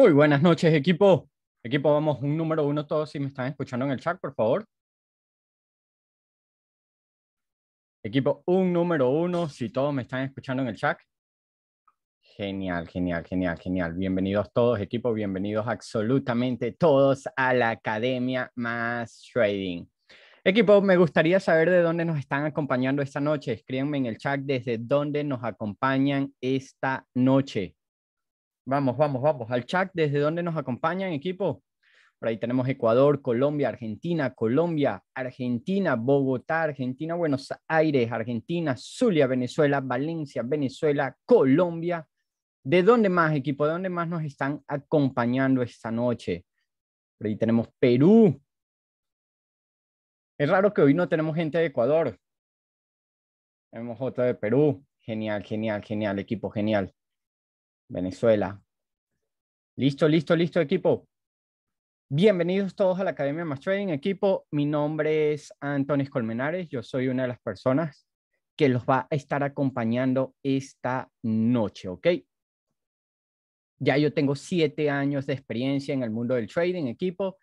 Muy buenas noches, equipo. Equipo, vamos, un número uno todos, si me están escuchando en el chat, por favor. Equipo, un número uno, si todos me están escuchando en el chat. Genial, genial, genial, genial. Bienvenidos todos, equipo, bienvenidos absolutamente todos a la Academia Más Trading. Equipo, me gustaría saber de dónde nos están acompañando esta noche. Escríbanme en el chat desde dónde nos acompañan esta noche. Vamos, vamos, vamos. Al chat, ¿desde dónde nos acompañan, equipo? Por ahí tenemos Ecuador, Colombia, Argentina, Colombia, Argentina, Bogotá, Argentina, Buenos Aires, Argentina, Zulia, Venezuela, Valencia, Venezuela, Colombia. ¿De dónde más, equipo? ¿De dónde más nos están acompañando esta noche? Por ahí tenemos Perú. Es raro que hoy no tenemos gente de Ecuador. Tenemos otra de Perú. Genial, genial, genial, equipo, genial. Venezuela. Listo, listo, listo, equipo. Bienvenidos todos a la Academia Más Trading, equipo. Mi nombre es Antonis Colmenares. Yo soy una de las personas que los va a estar acompañando esta noche, ¿ok? Ya yo tengo siete años de experiencia en el mundo del trading, equipo,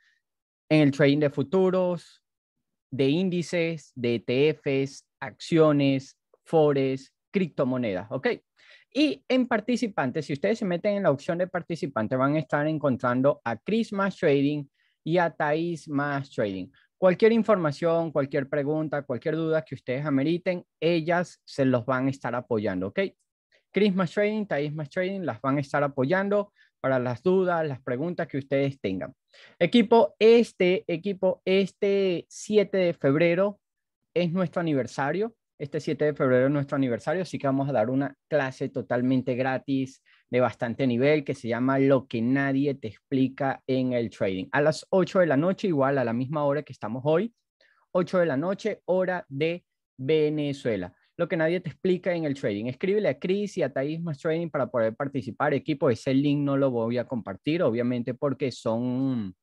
en el trading de futuros, de índices, de ETFs, acciones, forex, criptomonedas, ¿ok? Y en participantes, si ustedes se meten en la opción de participantes, van a estar encontrando a Chris Trading y a Thais Más Trading. Cualquier información, cualquier pregunta, cualquier duda que ustedes ameriten, ellas se los van a estar apoyando, ¿ok? Chris Trading, Thais Más Trading las van a estar apoyando para las dudas, las preguntas que ustedes tengan. Equipo, este, equipo, este 7 de febrero es nuestro aniversario este 7 de febrero es nuestro aniversario, así que vamos a dar una clase totalmente gratis de bastante nivel que se llama Lo que nadie te explica en el trading. A las 8 de la noche, igual a la misma hora que estamos hoy, 8 de la noche, hora de Venezuela. Lo que nadie te explica en el trading. Escríbele a Chris y a más Trading para poder participar. Equipo, ese link no lo voy a compartir, obviamente, porque son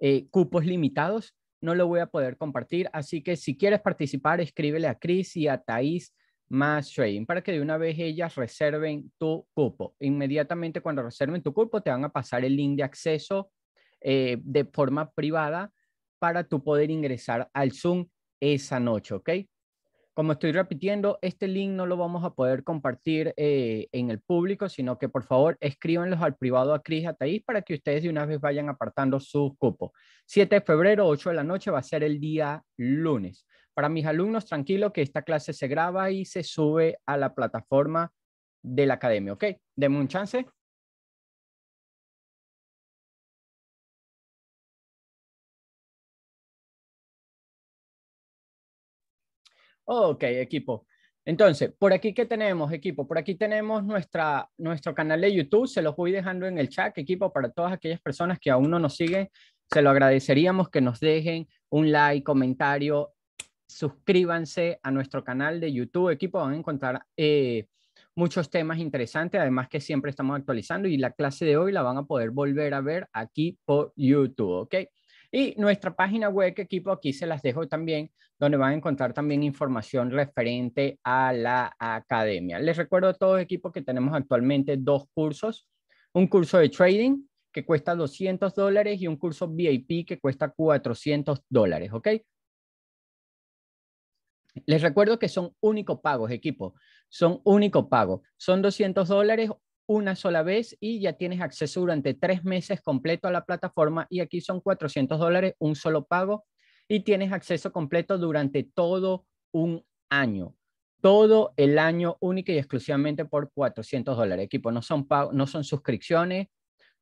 eh, cupos limitados no lo voy a poder compartir. Así que si quieres participar, escríbele a Chris y a Thais más para que de una vez ellas reserven tu cupo. Inmediatamente cuando reserven tu cupo, te van a pasar el link de acceso eh, de forma privada para tú poder ingresar al Zoom esa noche, ¿ok? como estoy repitiendo, este link no lo vamos a poder compartir eh, en el público, sino que por favor escríbanlos al privado a Cris Ataís para que ustedes de una vez vayan apartando su cupo. 7 de febrero, 8 de la noche, va a ser el día lunes. Para mis alumnos, tranquilo que esta clase se graba y se sube a la plataforma de la academia, ¿ok? Deme un chance. Ok, equipo. Entonces, por aquí que tenemos, equipo, por aquí tenemos nuestra, nuestro canal de YouTube, se los voy dejando en el chat, equipo, para todas aquellas personas que aún no nos siguen, se lo agradeceríamos que nos dejen un like, comentario, suscríbanse a nuestro canal de YouTube, equipo, van a encontrar eh, muchos temas interesantes, además que siempre estamos actualizando y la clase de hoy la van a poder volver a ver aquí por YouTube, ¿ok? Y nuestra página web, equipo, aquí se las dejo también, donde van a encontrar también información referente a la academia. Les recuerdo a todos, equipo, que tenemos actualmente dos cursos. Un curso de trading que cuesta 200 dólares y un curso VIP que cuesta 400 dólares, ¿ok? Les recuerdo que son únicos pagos, equipo. Son únicos pagos. Son 200 dólares una sola vez y ya tienes acceso durante tres meses completo a la plataforma y aquí son 400 dólares, un solo pago y tienes acceso completo durante todo un año. Todo el año único y exclusivamente por 400 dólares. Equipo, no son, no son suscripciones,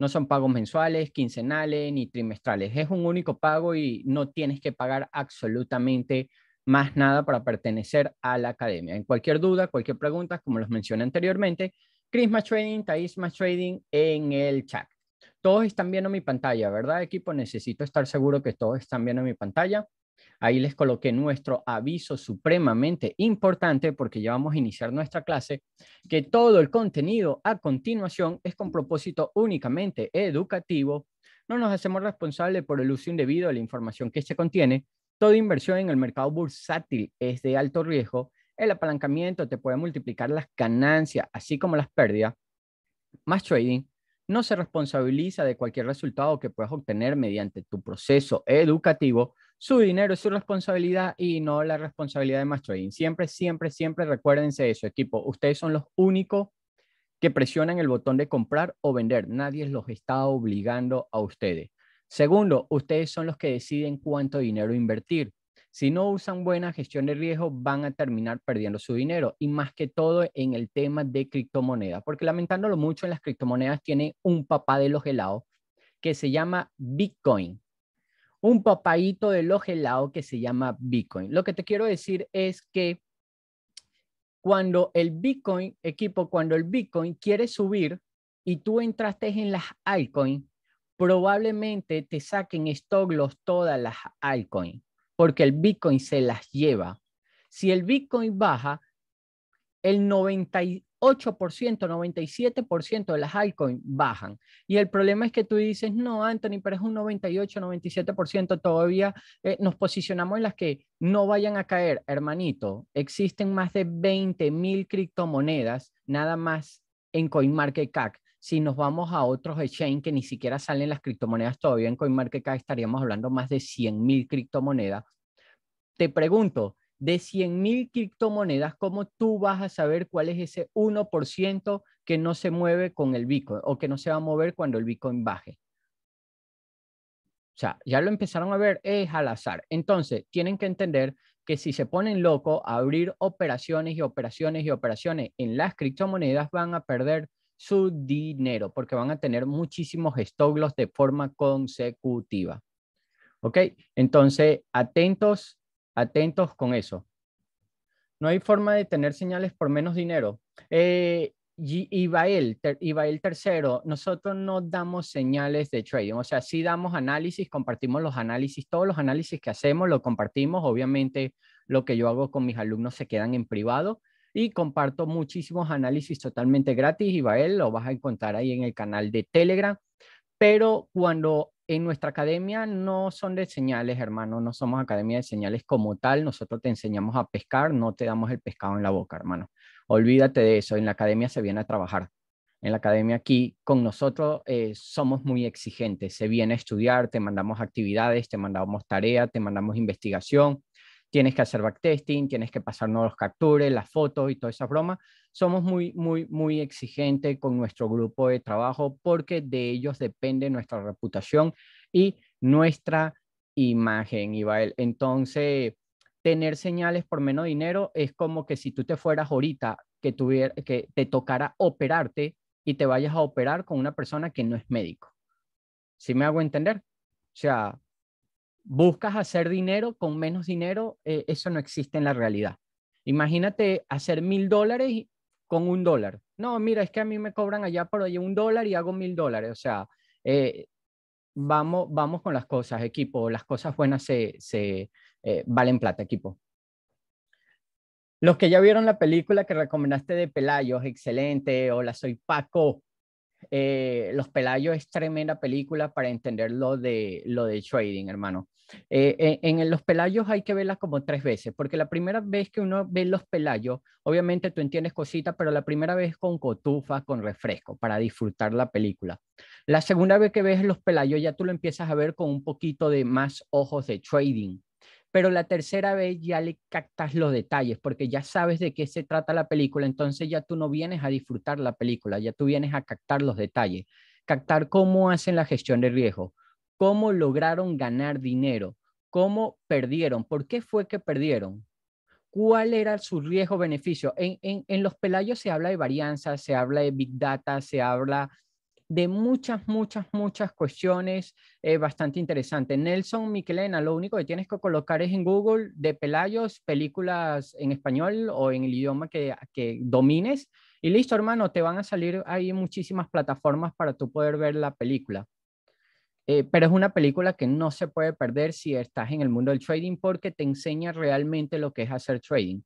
no son pagos mensuales, quincenales ni trimestrales. Es un único pago y no tienes que pagar absolutamente más nada para pertenecer a la academia. En cualquier duda, cualquier pregunta, como los mencioné anteriormente, Chris Trading, Thais Trading en el chat. Todos están viendo mi pantalla, ¿verdad, equipo? Necesito estar seguro que todos están viendo mi pantalla. Ahí les coloqué nuestro aviso supremamente importante porque ya vamos a iniciar nuestra clase, que todo el contenido a continuación es con propósito únicamente educativo. No nos hacemos responsables por el uso indebido de la información que se contiene. Toda inversión en el mercado bursátil es de alto riesgo el apalancamiento te puede multiplicar las ganancias, así como las pérdidas. Más trading no se responsabiliza de cualquier resultado que puedas obtener mediante tu proceso educativo. Su dinero es su responsabilidad y no la responsabilidad de más trading. Siempre, siempre, siempre recuérdense eso, equipo. Ustedes son los únicos que presionan el botón de comprar o vender. Nadie los está obligando a ustedes. Segundo, ustedes son los que deciden cuánto dinero invertir. Si no usan buena gestión de riesgo, van a terminar perdiendo su dinero y más que todo en el tema de criptomonedas, porque lamentándolo mucho, en las criptomonedas tiene un papá de los helados que se llama Bitcoin. Un papayito de los helados que se llama Bitcoin. Lo que te quiero decir es que cuando el Bitcoin, equipo, cuando el Bitcoin quiere subir y tú entraste en las altcoins, probablemente te saquen stock los todas las altcoins porque el Bitcoin se las lleva. Si el Bitcoin baja, el 98%, 97% de las altcoins bajan. Y el problema es que tú dices, no, Anthony, pero es un 98, 97%, todavía eh, nos posicionamos en las que no vayan a caer. Hermanito, existen más de 20 mil criptomonedas, nada más en CoinMarketCap si nos vamos a otros exchange que ni siquiera salen las criptomonedas todavía en CoinMarketCap, estaríamos hablando más de 100.000 criptomonedas. Te pregunto, de 100.000 criptomonedas, ¿cómo tú vas a saber cuál es ese 1% que no se mueve con el Bitcoin o que no se va a mover cuando el Bitcoin baje? O sea, ya lo empezaron a ver, es al azar. Entonces, tienen que entender que si se ponen loco a abrir operaciones y operaciones y operaciones en las criptomonedas, van a perder su dinero porque van a tener muchísimos estoglos de forma consecutiva. ¿Ok? Entonces, atentos, atentos con eso. No hay forma de tener señales por menos dinero. Eh, Ibael, ter, Ibael tercero, nosotros no damos señales de trading, o sea, sí damos análisis, compartimos los análisis, todos los análisis que hacemos lo compartimos, obviamente lo que yo hago con mis alumnos se quedan en privado, y comparto muchísimos análisis totalmente gratis. Ibael, lo vas a encontrar ahí en el canal de Telegram. Pero cuando en nuestra academia no son de señales, hermano, no somos academia de señales como tal, nosotros te enseñamos a pescar, no te damos el pescado en la boca, hermano. Olvídate de eso, en la academia se viene a trabajar. En la academia aquí con nosotros eh, somos muy exigentes, se viene a estudiar, te mandamos actividades, te mandamos tareas, te mandamos investigación, tienes que hacer backtesting, tienes que pasarnos los captures, las fotos y todas esas bromas. Somos muy, muy, muy exigentes con nuestro grupo de trabajo porque de ellos depende nuestra reputación y nuestra imagen, Ibael. Entonces, tener señales por menos dinero es como que si tú te fueras ahorita, que, tuviera, que te tocara operarte y te vayas a operar con una persona que no es médico. ¿Sí me hago entender? O sea, buscas hacer dinero con menos dinero, eh, eso no existe en la realidad. Imagínate hacer mil dólares con un dólar. No, mira, es que a mí me cobran allá por allá un dólar y hago mil dólares. O sea, eh, vamos, vamos con las cosas, equipo. Las cosas buenas se, eh, valen plata, equipo. Los que ya vieron la película que recomendaste de Pelayos, excelente. Hola, soy Paco. Los Pelayos es tremenda película para entender de, lo de trading, hermano. Eh, en, los pelayos hay que verlas como tres veces, porque la primera vez que uno ve los pelayos, obviamente tú entiendes cositas, pero la primera vez con cotufa, con refresco, para disfrutar la película. La segunda vez que ves los pelayos, ya tú lo empiezas a ver con un poquito de más ojos de trading. Pero la tercera vez ya le captas los detalles, porque ya sabes de qué se trata la película, entonces ya tú no vienes a disfrutar la película, ya tú vienes a captar los detalles, captar cómo hacen la gestión de riesgo, cómo lograron ganar dinero, cómo perdieron, por qué fue que perdieron, cuál era su riesgo-beneficio. En, los pelayos se habla de varianzas, se habla de big data, se habla de muchas, muchas, muchas cuestiones eh, bastante interesantes. Nelson Miquelena, lo único que tienes que colocar es en Google de pelayos, películas en español o en el idioma que, que domines. Y listo, hermano, te van a salir ahí muchísimas plataformas para tú poder ver la película. Eh, pero es una película que no se puede perder si estás en el mundo del trading porque te enseña realmente lo que es hacer trading.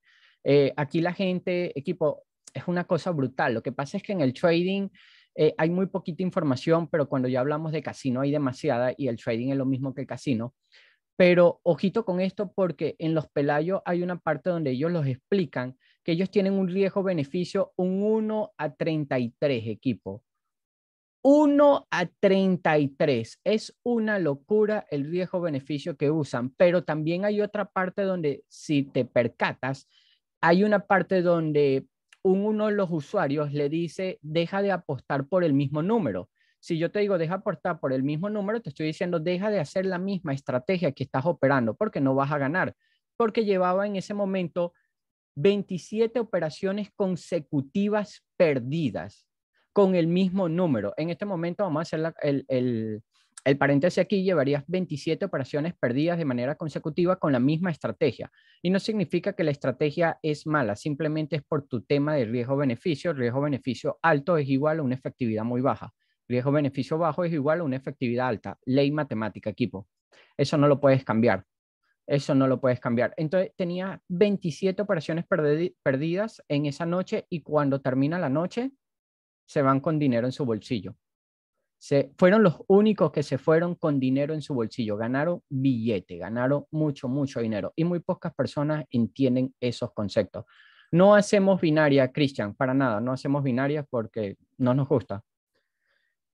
Eh, aquí la gente, equipo, es una cosa brutal. Lo que pasa es que en el trading eh, hay muy poquita información, pero cuando ya hablamos de casino hay demasiada y el trading es lo mismo que el casino. Pero ojito con esto porque en los Pelayos hay una parte donde ellos los explican que ellos tienen un riesgo-beneficio un 1 a 33 equipo. 1 a 33. Es una locura el riesgo beneficio que usan, pero también hay otra parte donde, si te percatas, hay una parte donde uno de los usuarios le dice, deja de apostar por el mismo número. Si yo te digo, deja apostar por el mismo número, te estoy diciendo, deja de hacer la misma estrategia que estás operando porque no vas a ganar. Porque llevaba en ese momento 27 operaciones consecutivas perdidas con el mismo número. En este momento vamos a hacer el, el paréntesis aquí, llevarías 27 operaciones perdidas de manera consecutiva con la misma estrategia. Y no significa que la estrategia es mala, simplemente es por tu tema de riesgo-beneficio. Riesgo-beneficio alto es igual a una efectividad muy baja. Riesgo-beneficio bajo es igual a una efectividad alta. Ley matemática, equipo. Eso no lo puedes cambiar. Eso no lo puedes cambiar. Entonces tenía 27 operaciones perdidas en esa noche y cuando termina la noche, se van con dinero en su bolsillo. Se, fueron los únicos que se fueron con dinero en su bolsillo, ganaron billete, ganaron mucho, mucho dinero y muy pocas personas entienden esos conceptos. No hacemos binaria, Cristian, para nada, no hacemos binaria porque no nos gusta.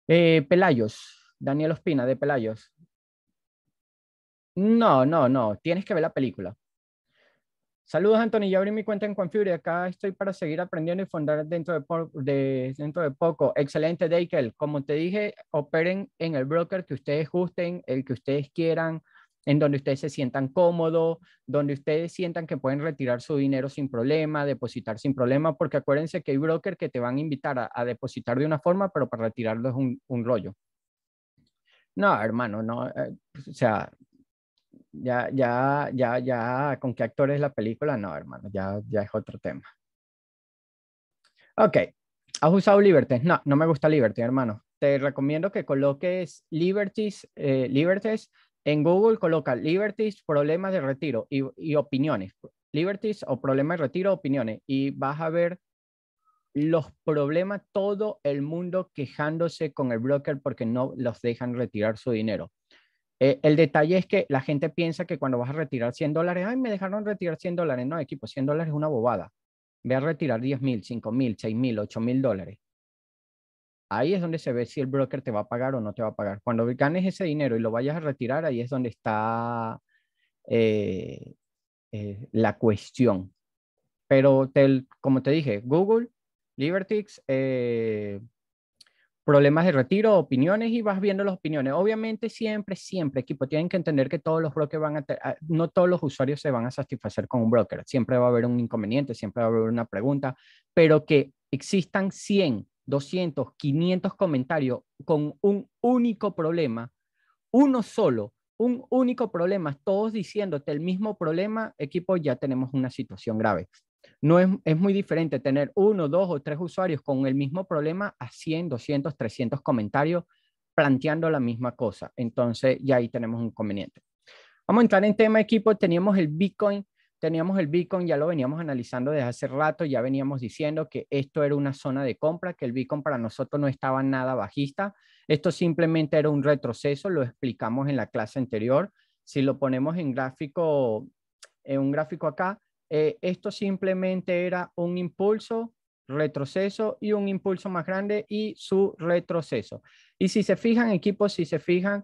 Eh, Pelayos, Daniel Ospina de Pelayos. No, no, no, tienes que ver la película. Saludos, Anthony. Ya abrí mi cuenta en Confury. Acá estoy para seguir aprendiendo y fundar dentro de, de, dentro de poco. Excelente, Deikel. Como te dije, operen en el broker que ustedes gusten, el que ustedes quieran, en donde ustedes se sientan cómodos, donde ustedes sientan que pueden retirar su dinero sin problema, depositar sin problema, porque acuérdense que hay brokers que te van a invitar a, depositar de una forma, pero para retirarlo es un, rollo. No, hermano, no. Eh, pues, o sea, ya, ya, ya, ya, con qué actores es la película, no, hermano, ya, ya es otro tema. Ok, ¿has usado Liberty? No, no me gusta Liberty, hermano. Te recomiendo que coloques Liberties, eh, en Google, coloca Liberties, problemas de retiro y, opiniones. Liberties o problemas de retiro, opiniones. Y vas a ver los problemas, todo el mundo quejándose con el broker porque no los dejan retirar su dinero. Eh, el detalle es que la gente piensa que cuando vas a retirar 100 dólares, ay, me dejaron retirar 100 dólares. No, equipo, 100 dólares es una bobada. Ve a retirar 10 mil, 5 mil, 6 mil, 8 mil dólares. Ahí es donde se ve si el broker te va a pagar o no te va a pagar. Cuando ganes ese dinero y lo vayas a retirar, ahí es donde está eh, eh, la cuestión. Pero como te dije, Google, Libertix, problemas de retiro, opiniones y vas viendo las opiniones. Obviamente siempre, siempre, equipo, tienen que entender que todos los brokers van a, no todos los usuarios se van a satisfacer con un broker. Siempre va a haber un inconveniente, siempre va a haber una pregunta, pero que existan 100, 200, 500 comentarios con un único problema, uno solo, un único problema, todos diciéndote el mismo problema, equipo, ya tenemos una situación grave. No es, es, muy diferente tener uno, dos o tres usuarios con el mismo problema a 100, 200, 300 comentarios planteando la misma cosa. Entonces, ya ahí tenemos un conveniente Vamos a entrar en tema equipo. Teníamos el Bitcoin, teníamos el Bitcoin, ya lo veníamos analizando desde hace rato, ya veníamos diciendo que esto era una zona de compra, que el Bitcoin para nosotros no estaba nada bajista. Esto simplemente era un retroceso, lo explicamos en la clase anterior. Si lo ponemos en gráfico, en un gráfico acá, eh, esto simplemente era un impulso, retroceso y un impulso más grande y su retroceso. Y si se fijan, equipos, si se fijan,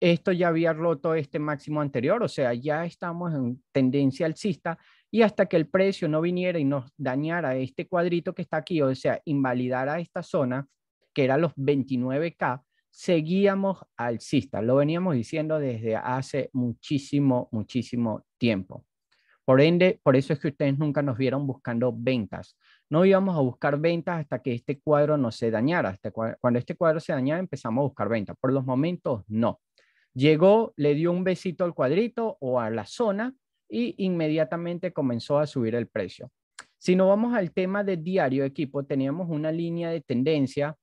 esto ya había roto este máximo anterior, o sea, ya estamos en tendencia alcista y hasta que el precio no viniera y nos dañara este cuadrito que está aquí, o sea, invalidara esta zona, que era los 29K, seguíamos alcista. Lo veníamos diciendo desde hace muchísimo, muchísimo tiempo. Por ende, por eso es que ustedes nunca nos vieron buscando ventas. No íbamos a buscar ventas hasta que este cuadro no se dañara. cuando este cuadro se dañara, empezamos a buscar ventas. Por los momentos, no. Llegó, le dio un besito al cuadrito o a la zona y inmediatamente comenzó a subir el precio. Si nos vamos al tema de diario equipo, teníamos una línea de tendencia,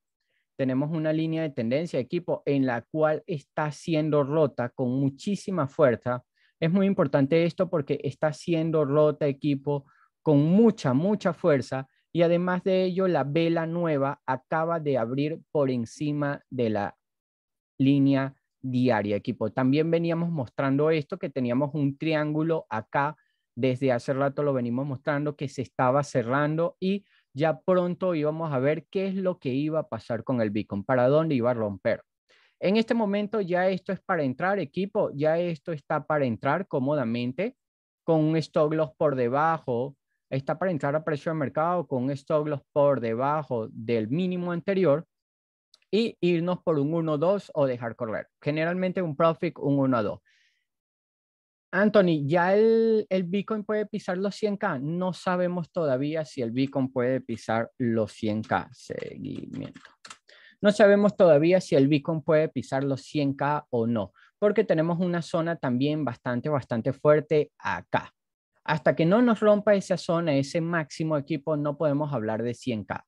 tenemos una línea de tendencia equipo en la cual está siendo rota con muchísima fuerza es muy importante esto porque está siendo rota equipo con mucha, mucha fuerza y además de ello la vela nueva acaba de abrir por encima de la línea diaria equipo. También veníamos mostrando esto, que teníamos un triángulo acá, desde hace rato lo venimos mostrando, que se estaba cerrando y ya pronto íbamos a ver qué es lo que iba a pasar con el Bitcoin, para dónde iba a romper. En este momento ya esto es para entrar, equipo, ya esto está para entrar cómodamente con un stop loss por debajo, está para entrar a precio de mercado con un stop loss por debajo del mínimo anterior y irnos por un 1-2 o dejar correr. Generalmente un profit, un 1-2. Anthony, ¿ya el, el, Bitcoin puede pisar los 100K? No sabemos todavía si el Bitcoin puede pisar los 100K. Seguimiento. No sabemos todavía si el beacon puede pisar los 100K o no, porque tenemos una zona también bastante, bastante fuerte acá. Hasta que no nos rompa esa zona, ese máximo equipo, no podemos hablar de 100K.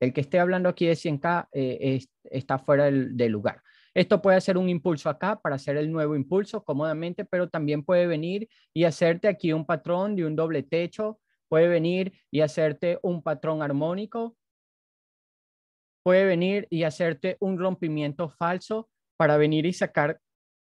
El que esté hablando aquí de 100K eh, está fuera del, lugar. Esto puede hacer un impulso acá para hacer el nuevo impulso cómodamente, pero también puede venir y hacerte aquí un patrón de un doble techo, puede venir y hacerte un patrón armónico, puede venir y hacerte un rompimiento falso para venir y sacar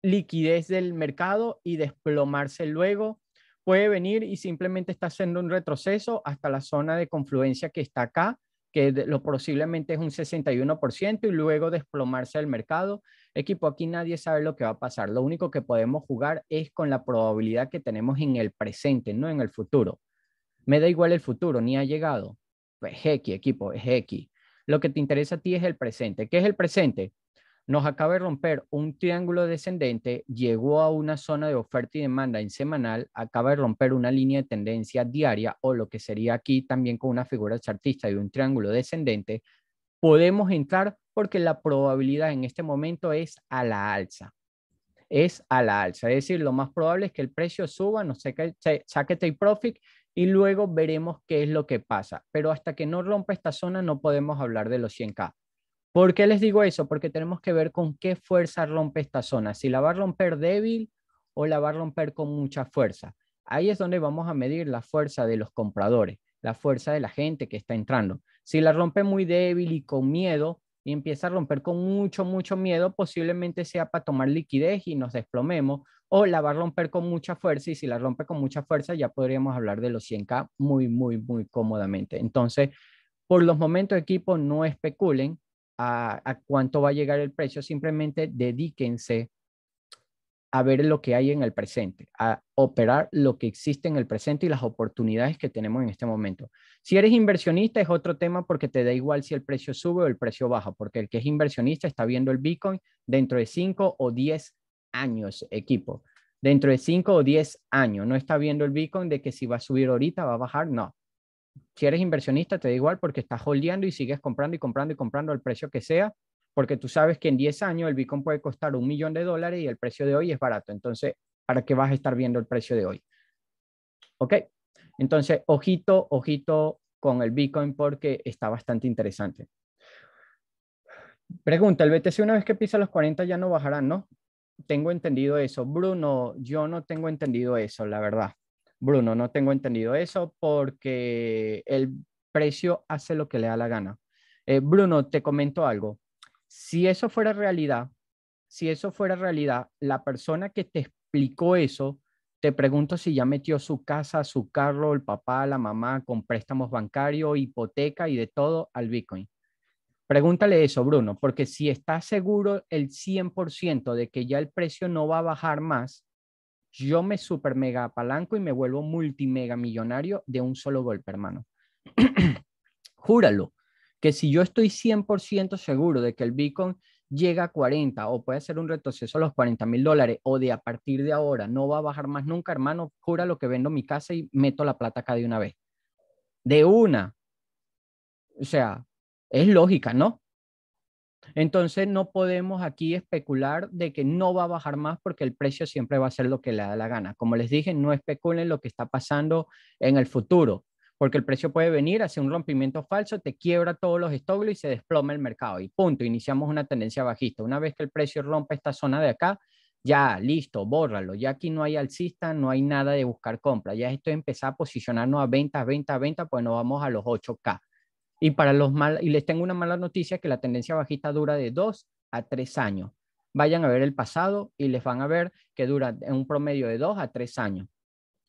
liquidez del mercado y desplomarse luego. Puede venir y simplemente está haciendo un retroceso hasta la zona de confluencia que está acá, que lo posiblemente es un 61% y luego desplomarse el mercado. Equipo, aquí nadie sabe lo que va a pasar. Lo único que podemos jugar es con la probabilidad que tenemos en el presente, no en el futuro. Me da igual el futuro, ni ha llegado. Pues equipo, es lo que te interesa a ti es el presente. ¿Qué es el presente? Nos acaba de romper un triángulo descendente, llegó a una zona de oferta y demanda en semanal, acaba de romper una línea de tendencia diaria o lo que sería aquí también con una figura chartista de un triángulo descendente, podemos entrar porque la probabilidad en este momento es a la alza. Es a la alza, es decir, lo más probable es que el precio suba, no sé qué, saque take profit y luego veremos qué es lo que pasa. Pero hasta que no rompa esta zona no podemos hablar de los 100K. ¿Por qué les digo eso? Porque tenemos que ver con qué fuerza rompe esta zona, si la va a romper débil o la va a romper con mucha fuerza. Ahí es donde vamos a medir la fuerza de los compradores, la fuerza de la gente que está entrando. Si la rompe muy débil y con miedo y empieza a romper con mucho, mucho miedo, posiblemente sea para tomar liquidez y nos desplomemos o la va a romper con mucha fuerza y si la rompe con mucha fuerza ya podríamos hablar de los 100K muy, muy, muy cómodamente. Entonces, por los momentos equipo, no especulen a, a cuánto va a llegar el precio, simplemente dedíquense a ver lo que hay en el presente, a operar lo que existe en el presente y las oportunidades que tenemos en este momento. Si eres inversionista es otro tema porque te da igual si el precio sube o el precio baja, porque el que es inversionista está viendo el Bitcoin dentro de 5 o 10 años, equipo. Dentro de 5 o 10 años, no está viendo el Bitcoin de que si va a subir ahorita, va a bajar, no. Si eres inversionista, te da igual porque estás holdeando y sigues comprando y comprando y comprando al precio que sea, porque tú sabes que en 10 años el Bitcoin puede costar un millón de dólares y el precio de hoy es barato. Entonces, ¿para qué vas a estar viendo el precio de hoy? ¿Ok? Entonces, ojito, ojito con el Bitcoin porque está bastante interesante. Pregunta, ¿el BTC una vez que pisa los 40 ya no bajará? No, tengo entendido eso. Bruno, yo no tengo entendido eso, la verdad. Bruno, no tengo entendido eso porque el precio hace lo que le da la gana. Eh, Bruno, te comento algo. Si eso fuera realidad, si eso fuera realidad, la persona que te explicó eso, te pregunto si ya metió su casa, su carro, el papá, la mamá con préstamos bancarios, hipoteca y de todo al Bitcoin. Pregúntale eso, Bruno, porque si está seguro el 100% de que ya el precio no va a bajar más, yo me super mega apalanco y me vuelvo multimega millonario de un solo golpe, hermano. Júralo, que si yo estoy 100% seguro de que el Bitcoin llega a 40 o puede ser un retroceso a los 40 mil dólares o de a partir de ahora no va a bajar más nunca, hermano, júralo que vendo mi casa y meto la plata acá de una vez. De una. O sea, es lógica, ¿no? Entonces no podemos aquí especular de que no va a bajar más porque el precio siempre va a ser lo que le da la gana. Como les dije, no especulen lo que está pasando en el futuro, porque el precio puede venir, hace un rompimiento falso, te quiebra todos los estóbulos y se desploma el mercado. Y punto, iniciamos una tendencia bajista. Una vez que el precio rompe esta zona de acá, ya, listo, bórralo. Ya aquí no hay alcista, no hay nada de buscar compra. Ya esto es empezar a posicionarnos a ventas, ventas, ventas, pues nos vamos a los 8K. Y, para los mal, y les tengo una mala noticia que la tendencia bajista dura de 2 a 3 años. Vayan a ver el pasado y les van a ver que dura un promedio de 2 a 3 años.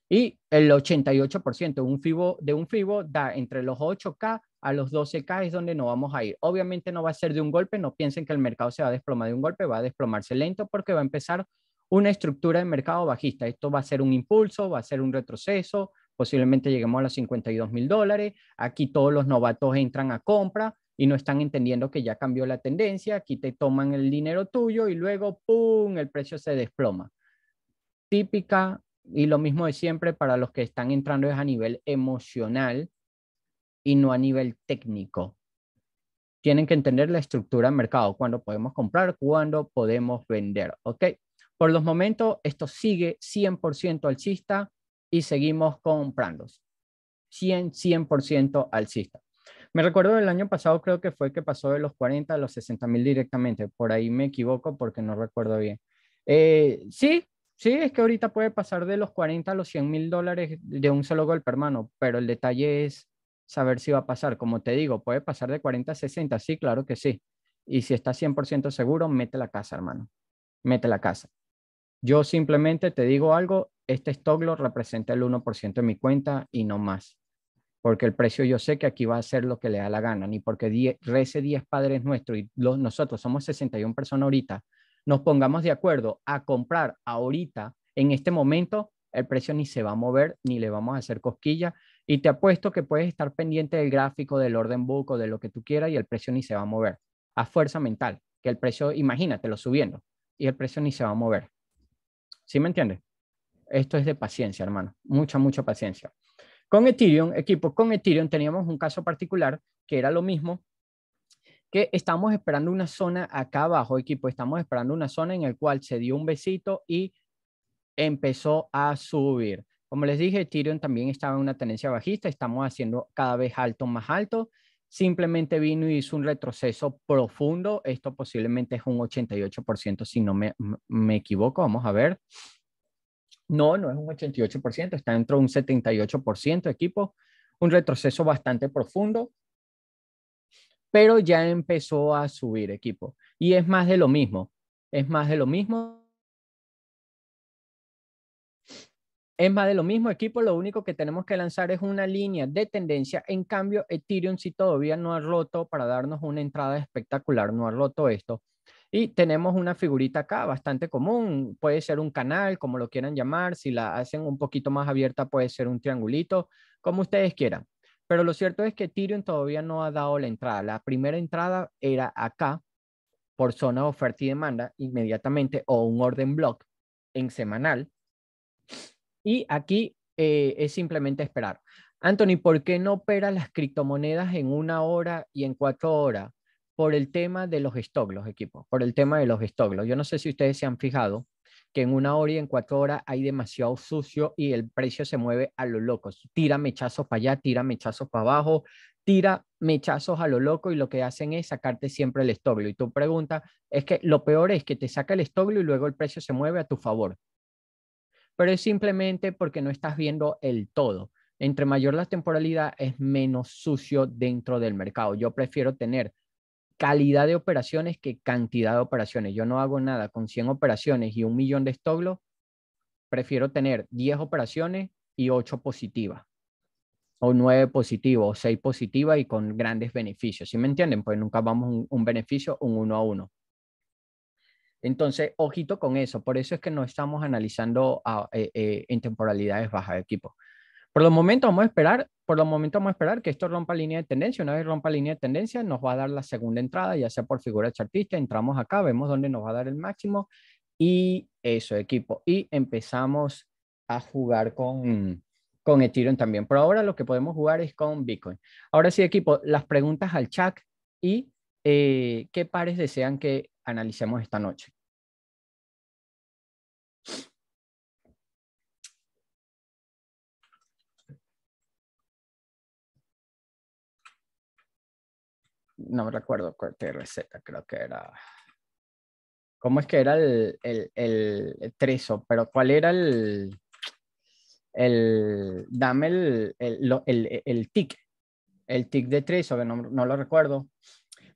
Y el 88% un FIBO, de un FIBO da entre los 8K a los 12K es donde no vamos a ir. Obviamente no va a ser de un golpe, no piensen que el mercado se va a desplomar de un golpe, va a desplomarse lento porque va a empezar una estructura de mercado bajista. Esto va a ser un impulso, va a ser un retroceso, posiblemente lleguemos a los 52 mil dólares, aquí todos los novatos entran a compra y no están entendiendo que ya cambió la tendencia, aquí te toman el dinero tuyo y luego, ¡pum!, el precio se desploma. Típica y lo mismo de siempre para los que están entrando es a nivel emocional y no a nivel técnico. Tienen que entender la estructura del mercado, cuándo podemos comprar, cuándo podemos vender, ¿ok? Por los momentos, esto sigue 100% alcista y seguimos comprando 100, 100% alcista. Me recuerdo del año pasado, creo que fue que pasó de los 40 a los 60 mil directamente. Por ahí me equivoco porque no recuerdo bien. Eh, sí, sí, es que ahorita puede pasar de los 40 a los 100 mil dólares de un solo golpe, hermano. Pero el detalle es saber si va a pasar. Como te digo, puede pasar de 40 a 60. Sí, claro que sí. Y si estás 100% seguro, mete la casa, hermano. Mete la casa. Yo simplemente te digo algo este stock lo representa el 1% de mi cuenta y no más. Porque el precio yo sé que aquí va a ser lo que le da la gana, ni porque die rece 10 padres nuestro y nosotros somos 61 personas ahorita, nos pongamos de acuerdo a comprar ahorita, en este momento, el precio ni se va a mover, ni le vamos a hacer cosquilla. Y te apuesto que puedes estar pendiente del gráfico, del orden book o de lo que tú quieras y el precio ni se va a mover. A fuerza mental, que el precio, imagínate lo subiendo y el precio ni se va a mover. ¿Sí me entiendes? esto es de paciencia, hermano, mucha, mucha paciencia. Con Ethereum, equipo, con Ethereum teníamos un caso particular que era lo mismo, que estamos esperando una zona acá abajo, equipo, estamos esperando una zona en la cual se dio un besito y empezó a subir. Como les dije, Ethereum también estaba en una tendencia bajista, estamos haciendo cada vez alto más alto. Simplemente vino y hizo un retroceso profundo. Esto posiblemente es un 88%, si no me, me equivoco. Vamos a ver. No, no es un 88%, está dentro de un 78% equipo, un retroceso bastante profundo, pero ya empezó a subir equipo. Y es más de lo mismo, es más de lo mismo. Es más de lo mismo equipo, lo único que tenemos que lanzar es una línea de tendencia. En cambio, Ethereum si todavía no ha roto para darnos una entrada espectacular, no ha roto esto y tenemos una figurita acá bastante común, puede ser un canal, como lo quieran llamar, si la hacen un poquito más abierta puede ser un triangulito, como ustedes quieran. Pero lo cierto es que Ethereum todavía no ha dado la entrada. La primera entrada era acá, por zona de oferta y demanda, inmediatamente, o un orden block en semanal. Y aquí eh, es simplemente esperar. Anthony, ¿por qué no opera las criptomonedas en una hora y en cuatro horas? por el tema de los estoglos equipo equipos, por el tema de los estoglos Yo no sé si ustedes se han fijado que en una hora y en cuatro horas hay demasiado sucio y el precio se mueve a lo loco. Tira mechazos para allá, tira mechazos para abajo, tira mechazos a lo loco y lo que hacen es sacarte siempre el stock. Y tu pregunta es que lo peor es que te saca el stock y luego el precio se mueve a tu favor. Pero es simplemente porque no estás viendo el todo. Entre mayor la temporalidad es menos sucio dentro del mercado. Yo prefiero tener calidad de operaciones que cantidad de operaciones. Yo no hago nada con 100 operaciones y un millón de stop Prefiero tener 10 operaciones y 8 positivas, o 9 positivas o 6 positivas y con grandes beneficios. ¿Sí me entienden? Pues nunca vamos un, beneficio, un uno a uno. Entonces, ojito con eso. Por eso es que no estamos analizando ah, eh, eh, en temporalidades bajas de equipo. Por los momentos vamos a esperar, por los momentos vamos a esperar que esto rompa línea de tendencia. Una vez rompa línea de tendencia, nos va a dar la segunda entrada, ya sea por figura chartista. Entramos acá, vemos dónde nos va a dar el máximo y eso, equipo. Y empezamos a jugar con, con Ethereum también. Por ahora lo que podemos jugar es con Bitcoin. Ahora sí, equipo, las preguntas al chat y eh, qué pares desean que analicemos esta noche. no me recuerdo corte receta, creo que era. ¿Cómo es que era el, el, el trezo? Pero ¿cuál era el. el dame el, el, el, tick tic. El tic de trezo, que no, lo recuerdo.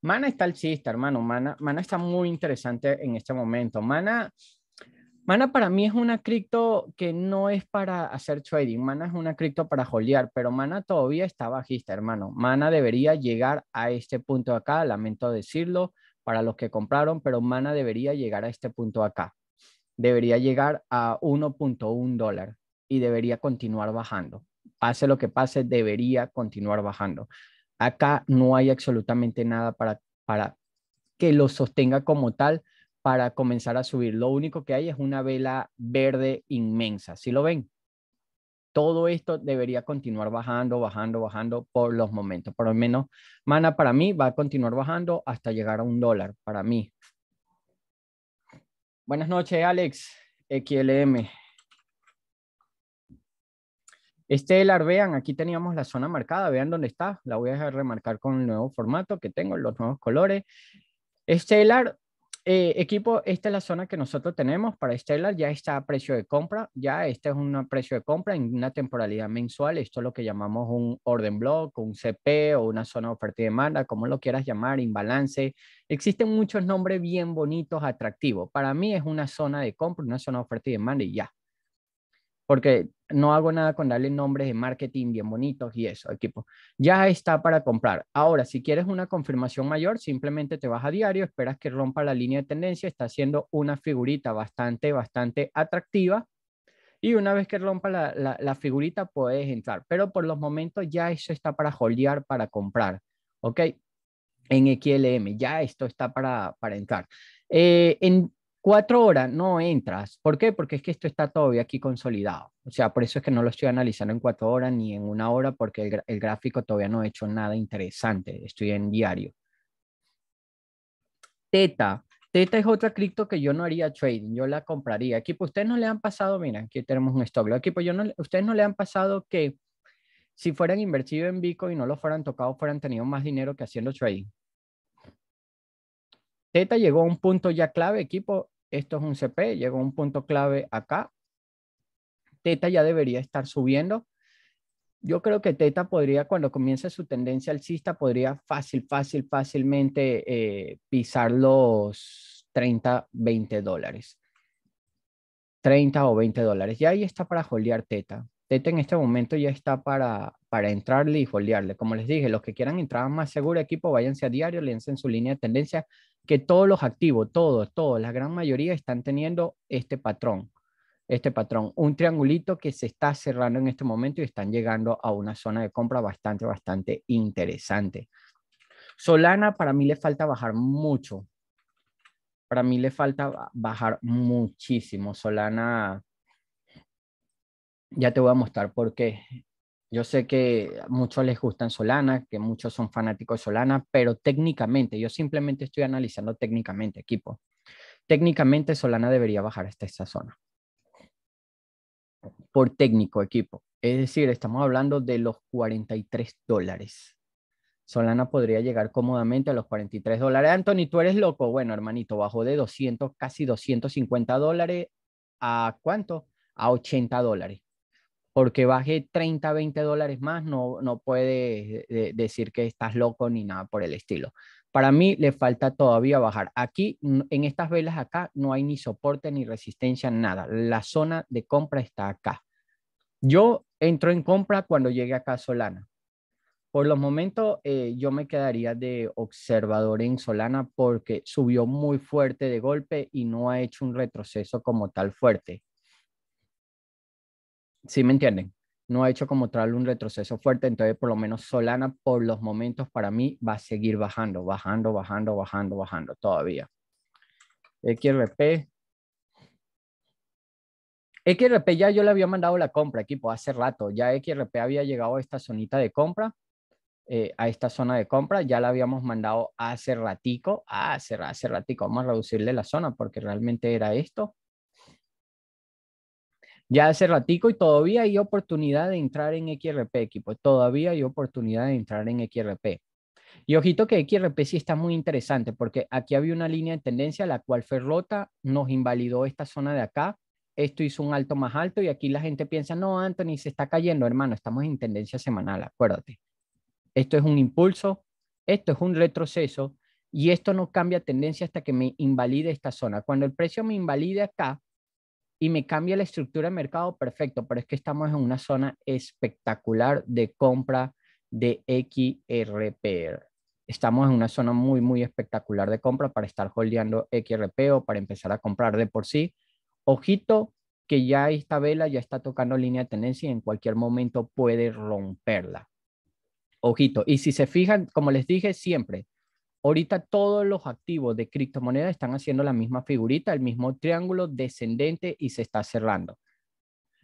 Mana está alcista, hermano. Mana, Mana está muy interesante en este momento. Mana Mana para mí es una cripto que no es para hacer trading, Mana es una cripto para jolear, pero Mana todavía está bajista, hermano. Mana debería llegar a este punto acá, lamento decirlo para los que compraron, pero Mana debería llegar a este punto acá. Debería llegar a 1.1 dólar y debería continuar bajando. Pase lo que pase, debería continuar bajando. Acá no hay absolutamente nada para, para que lo sostenga como tal para comenzar a subir. Lo único que hay es una vela verde inmensa. ¿Sí lo ven? Todo esto debería continuar bajando, bajando, bajando por los momentos. Por lo menos, mana para mí va a continuar bajando hasta llegar a un dólar para mí. Buenas noches, Alex, XLM. Estelar, vean, aquí teníamos la zona marcada, vean dónde está. La voy a dejar remarcar con el nuevo formato que tengo, los nuevos colores. Estelar eh, equipo, esta es la zona que nosotros tenemos para Stellar, ya está a precio de compra, ya este es un precio de compra en una temporalidad mensual, esto es lo que llamamos un orden block, un CP o una zona de oferta y demanda, como lo quieras llamar, imbalance, existen muchos nombres bien bonitos, atractivos, para mí es una zona de compra, una zona de oferta y demanda y ya, porque no hago nada con darle nombres de marketing bien bonitos y eso, equipo. Ya está para comprar. Ahora, si quieres una confirmación mayor, simplemente te vas a diario, esperas que rompa la línea de tendencia, está haciendo una figurita bastante, bastante atractiva. Y una vez que rompa la, figurita, puedes entrar. Pero por los momentos ya eso está para holdear, para comprar. ¿Ok? En XLM, ya esto está para, para entrar. Eh, en Cuatro horas no entras. ¿Por qué? Porque es que esto está todavía aquí consolidado. O sea, por eso es que no lo estoy analizando en cuatro horas ni en una hora, porque el, gráfico todavía no ha hecho nada interesante. Estoy en diario. Teta. Teta es otra cripto que yo no haría trading, yo la compraría. Equipo, ustedes no le han pasado, mira, aquí tenemos un stock. Equipo, yo ustedes no le han pasado que si fueran invertido en Bitcoin y no lo fueran tocado, fueran tenido más dinero que haciendo trading. Teta llegó a un punto ya clave, equipo, esto es un CP, llegó un punto clave acá. Teta ya debería estar subiendo. Yo creo que Teta podría, cuando comience su tendencia alcista, podría fácil, fácil, fácilmente eh, pisar los 30, 20 dólares. 30 o 20 dólares. Ya ahí está para holdear Teta. Teta en este momento ya está para, para entrarle y holdearle. Como les dije, los que quieran entrar más seguro, equipo, váyanse a diario, léanse en su línea de tendencia, que todos los activos, todos, todos, la gran mayoría están teniendo este patrón, este patrón, un triangulito que se está cerrando en este momento y están llegando a una zona de compra bastante, bastante interesante. Solana para mí le falta bajar mucho. Para mí le falta bajar muchísimo. Solana, ya te voy a mostrar por qué. Yo sé que muchos les gustan Solana, que muchos son fanáticos de Solana, pero técnicamente, yo simplemente estoy analizando técnicamente, equipo. Técnicamente Solana debería bajar hasta esta zona. Por técnico, equipo. Es decir, estamos hablando de los 43 dólares. Solana podría llegar cómodamente a los 43 dólares. Anthony, tú eres loco. Bueno, hermanito, bajó de 200, casi 250 dólares a cuánto? A 80 dólares porque baje 30, 20 dólares más, no, no puede eh, eh, decir que estás loco ni nada por el estilo. Para mí le falta todavía bajar. Aquí, en estas velas acá, no hay ni soporte ni resistencia, nada. La zona de compra está acá. Yo entro en compra cuando llegue acá a Solana. Por los momentos, eh, yo me quedaría de observador en Solana porque subió muy fuerte de golpe y no ha hecho un retroceso como tal fuerte. ¿Sí me entienden? No ha hecho como tal un retroceso fuerte, entonces por lo menos Solana por los momentos para mí va a seguir bajando, bajando, bajando, bajando, bajando todavía. XRP. XRP ya yo le había mandado la compra, equipo, hace rato. Ya XRP había llegado a esta zonita de compra, eh, a esta zona de compra. Ya la habíamos mandado hace ratico, hace ratico. Vamos a reducirle la zona porque realmente era esto ya hace ratico y todavía hay oportunidad de entrar en XRP, equipo. Todavía hay oportunidad de entrar en XRP. Y ojito que XRP sí está muy interesante porque aquí había una línea de tendencia la cual fue rota, nos invalidó esta zona de acá, esto hizo un alto más alto y aquí la gente piensa, no, Anthony, se está cayendo, hermano, estamos en tendencia semanal, acuérdate. Esto es un impulso, esto es un retroceso y esto no cambia tendencia hasta que me invalide esta zona. Cuando el precio me invalide acá, y me cambia la estructura de mercado, perfecto, pero es que estamos en una zona espectacular de compra de XRP. Estamos en una zona muy, muy espectacular de compra para estar holdeando XRP o para empezar a comprar de por sí. Ojito que ya esta vela ya está tocando línea de tendencia y en cualquier momento puede romperla. Ojito, y si se fijan, como les dije siempre, Ahorita todos los activos de criptomonedas están haciendo la misma figurita, el mismo triángulo descendente y se está cerrando.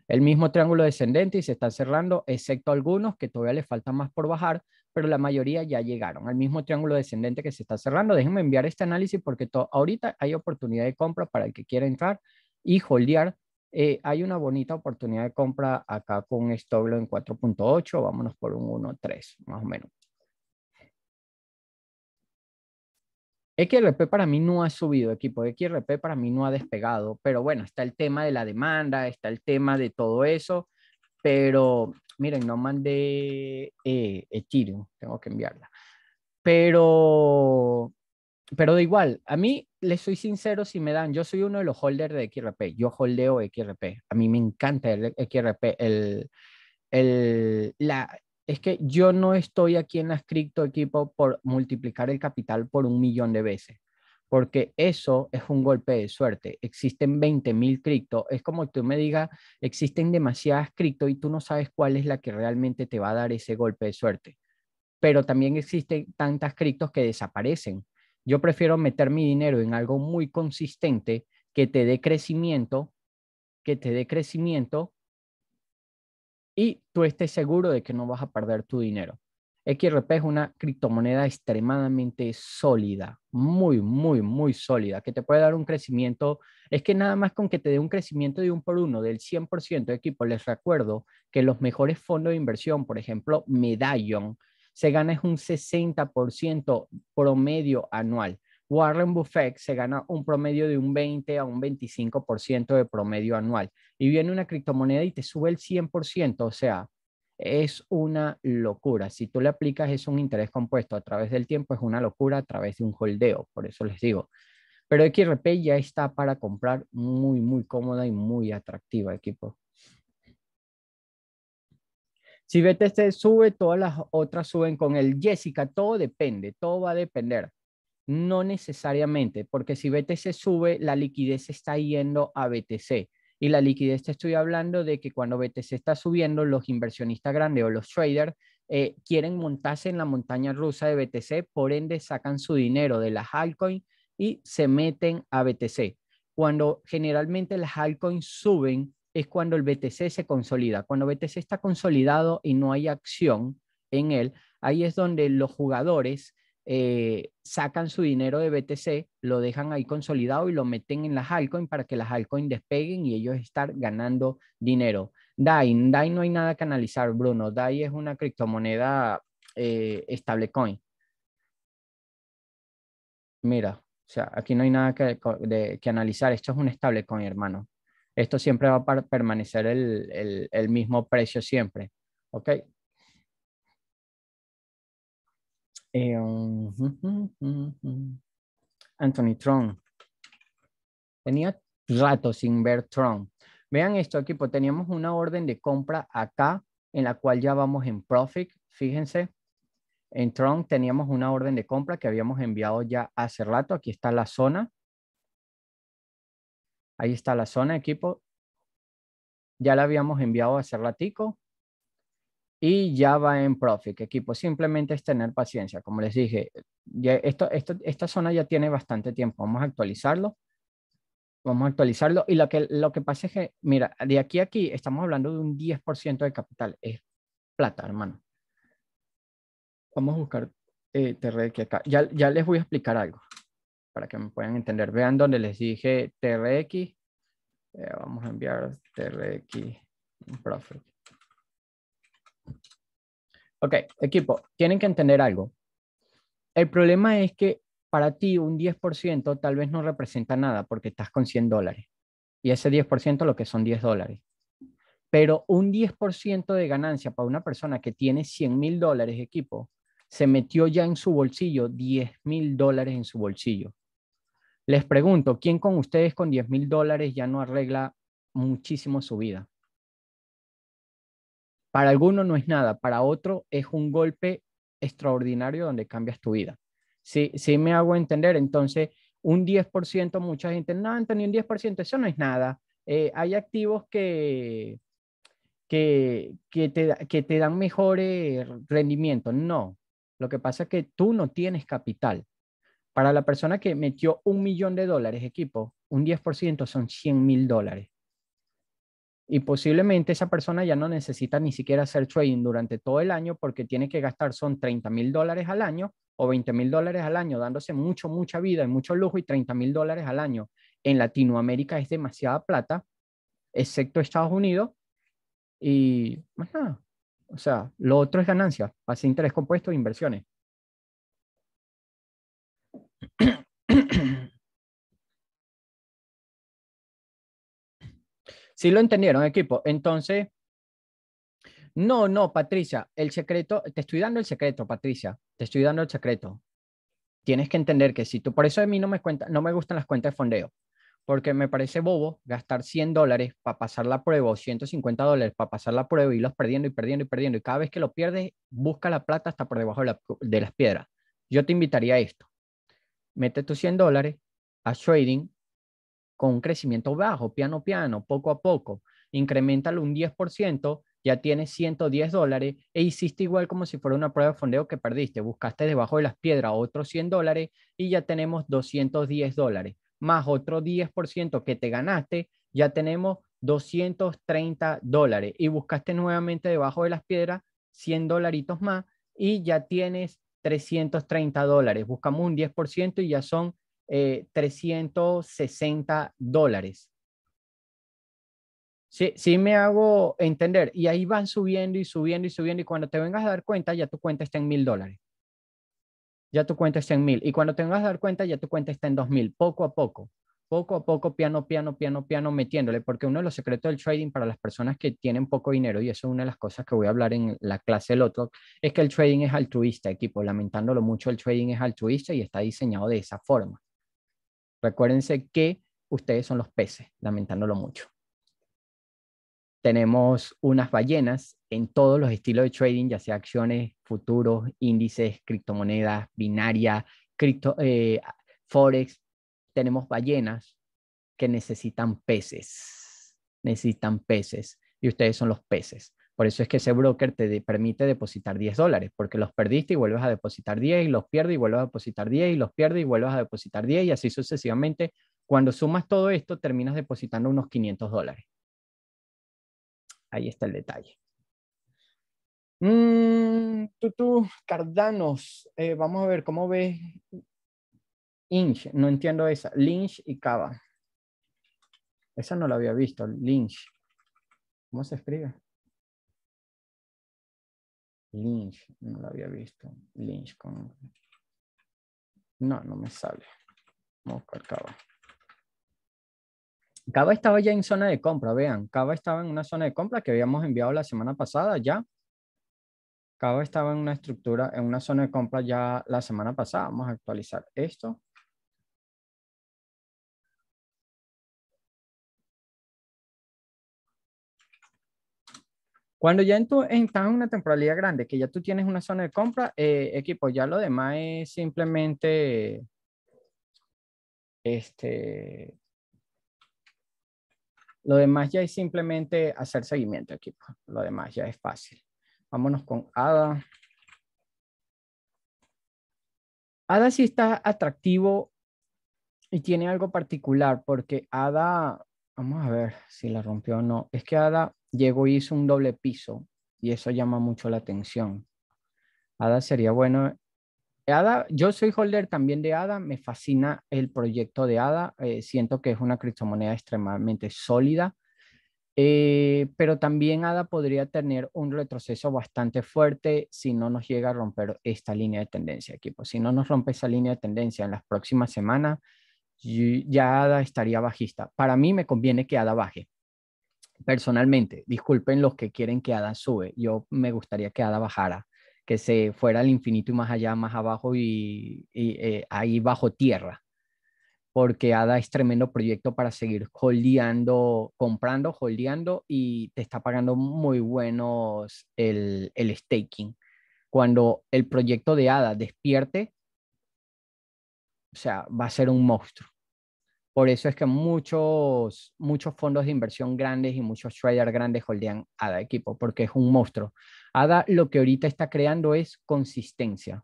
El mismo triángulo descendente y se está cerrando, excepto algunos que todavía les falta más por bajar, pero la mayoría ya llegaron al mismo triángulo descendente que se está cerrando. Déjenme enviar este análisis porque ahorita hay oportunidad de compra para el que quiera entrar y holdear. Eh, hay una bonita oportunidad de compra acá con un en 4.8, vámonos por un 1.3 más o menos. XRP para mí no ha subido, equipo. XRP para mí no ha despegado, pero bueno, está el tema de la demanda, está el tema de todo eso, pero miren, no mandé eh, Ethereum, tengo que enviarla. Pero, pero igual, a mí les soy sincero si me dan, yo soy uno de los holders de XRP, yo holdeo XRP, a mí me encanta el XRP, el, el, la, es que yo no estoy aquí en las cripto equipo por multiplicar el capital por un millón de veces, porque eso es un golpe de suerte. Existen 20 mil cripto, es como tú me digas, existen demasiadas cripto y tú no sabes cuál es la que realmente te va a dar ese golpe de suerte. Pero también existen tantas criptos que desaparecen. Yo prefiero meter mi dinero en algo muy consistente que te dé crecimiento, que te dé crecimiento y tú estés seguro de que no vas a perder tu dinero. XRP es una criptomoneda extremadamente sólida, muy, muy, muy sólida, que te puede dar un crecimiento. Es que nada más con que te dé un crecimiento de un por uno del 100% de equipo, les recuerdo que los mejores fondos de inversión, por ejemplo, Medallion, se gana un 60% promedio anual. Warren Buffett se gana un promedio de un 20 a un 25% de promedio anual y viene una criptomoneda y te sube el 100%, o sea, es una locura. Si tú le aplicas es un interés compuesto a través del tiempo, es una locura a través de un holdeo, por eso les digo. Pero XRP ya está para comprar muy, muy cómoda y muy atractiva, equipo. Si BTC sube, todas las otras suben con el Jessica, todo depende, todo va a depender. No necesariamente, porque si BTC sube, la liquidez está yendo a BTC. Y la liquidez te estoy hablando de que cuando BTC está subiendo, los inversionistas grandes o los traders eh, quieren montarse en la montaña rusa de BTC, por ende sacan su dinero de las altcoins y se meten a BTC. Cuando generalmente las altcoins suben es cuando el BTC se consolida. Cuando BTC está consolidado y no hay acción en él, ahí es donde los jugadores eh, sacan su dinero de BTC, lo dejan ahí consolidado y lo meten en las altcoins para que las altcoins despeguen y ellos estar ganando dinero. DAI, DAI no hay nada que analizar, Bruno. DAI es una criptomoneda eh, stablecoin. Mira, o sea, aquí no hay nada que, analizar. Esto es un stablecoin, hermano. Esto siempre va a permanecer el, el mismo precio siempre. ¿Ok? Eh, um, Anthony Tron, Tenía rato sin ver Tron. Vean esto equipo teníamos una orden de compra acá, en la cual ya vamos en profit. Fíjense, en Tron teníamos una orden de compra que habíamos enviado ya hace rato. Aquí está la zona. Ahí está la zona, equipo. Ya la habíamos enviado hace ratico y ya va en Profit, equipo. Simplemente es tener paciencia. Como les dije, ya esto, esta zona ya tiene bastante tiempo. Vamos a actualizarlo. Vamos a actualizarlo. Y lo que, lo que pasa es que, mira, de aquí a aquí estamos hablando de un 10% de capital. Es plata, hermano. Vamos a buscar eh, TRX acá. Ya, les voy a explicar algo para que me puedan entender. Vean donde les dije TRX. Eh, vamos a enviar TRX en Profit. Ok, equipo, tienen que entender algo. El problema es que para ti un 10% tal vez no representa nada porque estás con 100 dólares. Y ese 10% lo que son 10 dólares. Pero un 10% de ganancia para una persona que tiene 100 mil dólares, equipo, se metió ya en su bolsillo 10 mil dólares en su bolsillo. Les pregunto, ¿quién con ustedes con 10 mil dólares ya no arregla muchísimo su vida? Para alguno no es nada, para otro es un golpe extraordinario donde cambias tu vida. Si me hago entender, entonces un 10%, mucha gente, no, Antonio, un 10%, eso no es nada. Eh, hay activos que, que, te, que te dan mejores rendimientos. No, lo que pasa es que tú no tienes capital. Para la persona que metió un millón de dólares, equipo, un 10% son 100 mil dólares y posiblemente esa persona ya no necesita ni siquiera hacer trading durante todo el año porque tiene que gastar son 30 mil dólares al año o 20 mil dólares al año, dándose mucho, mucha vida y mucho lujo y 30 mil dólares al año. En Latinoamérica es demasiada plata, excepto Estados Unidos, y más nada. O sea, lo otro es ganancia, hace interés compuesto e inversiones. Si lo entendieron, equipo. Entonces, no, no, Patricia, el secreto, te estoy dando el secreto, Patricia, te estoy dando el secreto. Tienes que entender que si tú, por eso a mí no me, cuenta, no me gustan las cuentas de fondeo, porque me parece bobo gastar 100 dólares para pasar la prueba o 150 dólares para pasar la prueba y los perdiendo y perdiendo y perdiendo. Y cada vez que lo pierdes, busca la plata hasta por debajo de, de las piedras. Yo te invitaría a esto. Mete tus 100 dólares a trading con un crecimiento bajo, piano piano, poco a poco. Incrementalo un 10%, ya tienes 110 dólares e hiciste igual como si fuera una prueba de fondeo que perdiste. Buscaste debajo de las piedras otros 100 dólares y ya tenemos 210 dólares, más otro 10% que te ganaste, ya tenemos 230 dólares y buscaste nuevamente debajo de las piedras 100 dolaritos más y ya tienes 330 dólares. Buscamos un 10% y ya son 360 eh, dólares. Sí, sí me hago entender. Y ahí van subiendo y subiendo y subiendo. Y cuando te vengas a dar cuenta, ya tu cuenta está en mil dólares. Ya tu cuenta está en mil. Y cuando te a dar cuenta, ya tu cuenta está en dos mil. Poco a poco. Poco a poco, piano, piano, piano, piano, metiéndole. Porque uno de los secretos del trading para las personas que tienen poco dinero, y eso es una de las cosas que voy a hablar en la clase el otro, es que el trading es altruista, equipo. Lamentándolo mucho, el trading es altruista y está diseñado de esa forma. Recuérdense que ustedes son los peces, lamentándolo mucho. Tenemos unas ballenas en todos los estilos de trading, ya sea acciones, futuros, índices, criptomonedas, binaria, eh, forex. Tenemos ballenas que necesitan peces, necesitan peces y ustedes son los peces. Por eso es que ese broker te permite depositar 10 dólares, porque los perdiste y vuelves a depositar 10 y los pierdes y vuelves a depositar 10 y los pierdes y vuelves a depositar 10 y así sucesivamente. Cuando sumas todo esto, terminas depositando unos 500 dólares. Ahí está el detalle. Mm, Tutu, tú, Cardanos, eh, vamos a ver cómo ves Inch, no entiendo esa. Lynch y Cava. Esa no la había visto, Lynch. ¿Cómo se escribe? Lynch, no lo había visto. Lynch con... No, no me sale. Vamos a Cava. estaba ya en zona de compra, vean. Cava estaba en una zona de compra que habíamos enviado la semana pasada ya. Cava estaba en una estructura, en una zona de compra ya la semana pasada. Vamos a actualizar esto. Cuando ya en estás en una temporalidad grande, que ya tú tienes una zona de compra, eh, equipo, ya lo demás es simplemente este, lo demás ya es simplemente hacer seguimiento, equipo. Lo demás ya es fácil. Vámonos con ADA. ADA sí está atractivo y tiene algo particular porque ADA, vamos a ver si la rompió o no. Es que ADA llegó y hizo un doble piso y eso llama mucho la atención. Ada sería bueno. Ada, yo soy holder también de Ada, me fascina el proyecto de Ada, eh, siento que es una criptomoneda extremadamente sólida, eh, pero también ADA podría tener un retroceso bastante fuerte si no nos llega a romper esta línea de tendencia, equipo. Si no nos rompe esa línea de tendencia en las próximas semanas, ya ADA estaría bajista. Para mí me conviene que ADA baje personalmente, disculpen los que quieren que Ada sube, yo me gustaría que Ada bajara, que se fuera al infinito y más allá, más abajo y, eh, ahí bajo tierra, porque Ada es tremendo proyecto para seguir holdeando, comprando, holdeando y te está pagando muy buenos el, el staking. Cuando el proyecto de Ada despierte, o sea, va a ser un monstruo por eso es que muchos, muchos fondos de inversión grandes y muchos traders grandes holdean ADA equipo, porque es un monstruo. ADA lo que ahorita está creando es consistencia,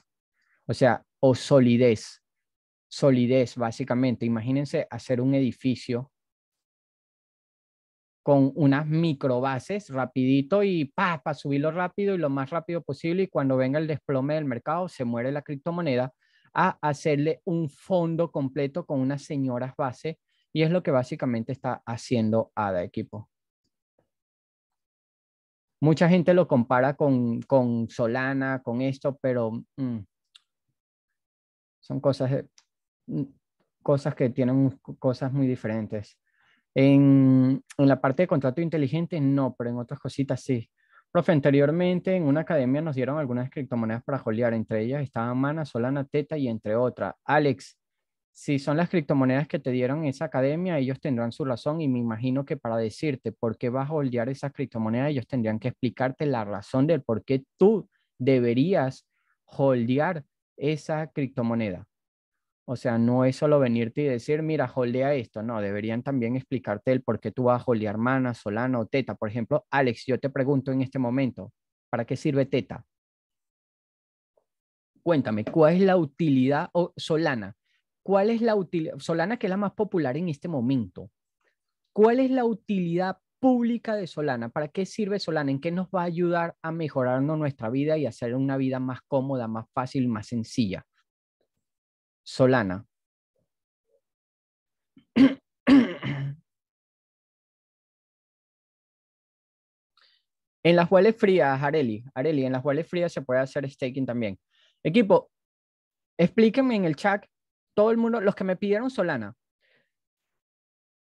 o sea, o solidez. Solidez, básicamente. Imagínense hacer un edificio con unas microbases rapidito y pa, para subirlo rápido y lo más rápido posible y cuando venga el desplome del mercado se muere la criptomoneda a hacerle un fondo completo con unas señoras base y es lo que básicamente está haciendo ADA Equipo. Mucha gente lo compara con, Solana, con esto, pero mm, son cosas, mm, cosas que tienen cosas muy diferentes. En, en, la parte de contrato inteligente, no, pero en otras cositas sí. Profe, anteriormente en una academia nos dieron algunas criptomonedas para holdear, entre ellas estaba Mana, Solana, Teta y entre otras. Alex, si son las criptomonedas que te dieron en esa academia, ellos tendrán su razón y me imagino que para decirte por qué vas a holdear esas criptomonedas, ellos tendrían que explicarte la razón del por qué tú deberías holdear esa criptomoneda. O sea, no es solo venirte y decir, mira, holdea esto. No, deberían también explicarte el por qué tú vas a holdear mana, solana o teta. Por ejemplo, Alex, yo te pregunto en este momento, ¿para qué sirve teta? Cuéntame, ¿cuál es la utilidad o solana? ¿Cuál es la utilidad? Solana que es la más popular en este momento. ¿Cuál es la utilidad pública de Solana? ¿Para qué sirve Solana? ¿En qué nos va a ayudar a mejorarnos nuestra vida y hacer una vida más cómoda, más fácil, más sencilla? Solana. en las hueles frías, Areli, Areli, en las hueles frías se puede hacer staking también. Equipo, explíquenme en el chat, todo el mundo, los que me pidieron Solana,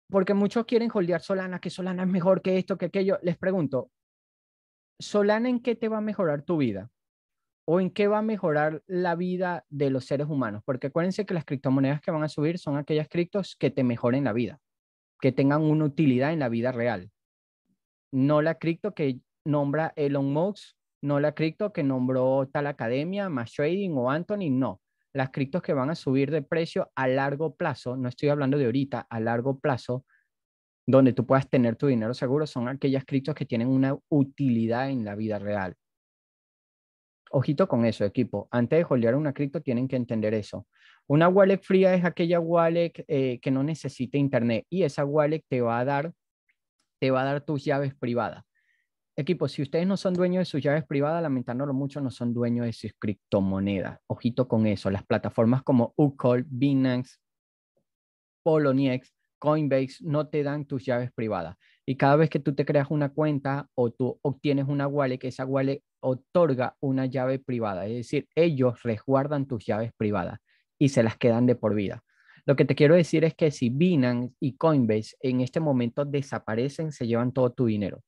porque muchos quieren holdear Solana, que Solana es mejor que esto, que aquello. Les pregunto, ¿Solana en qué te va a mejorar tu vida? o en qué va a mejorar la vida de los seres humanos. Porque acuérdense que las criptomonedas que van a subir son aquellas criptos que te mejoren la vida, que tengan una utilidad en la vida real. No la cripto que nombra Elon Musk, no la cripto que nombró tal academia, Mass trading o Anthony, no. Las criptos que van a subir de precio a largo plazo, no estoy hablando de ahorita, a largo plazo, donde tú puedas tener tu dinero seguro, son aquellas criptos que tienen una utilidad en la vida real Ojito con eso, equipo. Antes de holdear una cripto, tienen que entender eso. Una wallet fría es aquella wallet eh, que no necesita internet y esa wallet te va a dar, te va a dar tus llaves privadas. Equipo, si ustedes no son dueños de sus llaves privadas, lamentándolo mucho, no son dueños de sus criptomonedas. Ojito con eso. Las plataformas como Ucall, Binance, Poloniex, Coinbase no te dan tus llaves privadas. Y cada vez que tú te creas una cuenta o tú obtienes una wallet, esa wallet otorga una llave privada, es decir, ellos resguardan tus llaves privadas y se las quedan de por vida. Lo que te quiero decir es que si Binance y Coinbase en este momento desaparecen, se llevan todo tu dinero.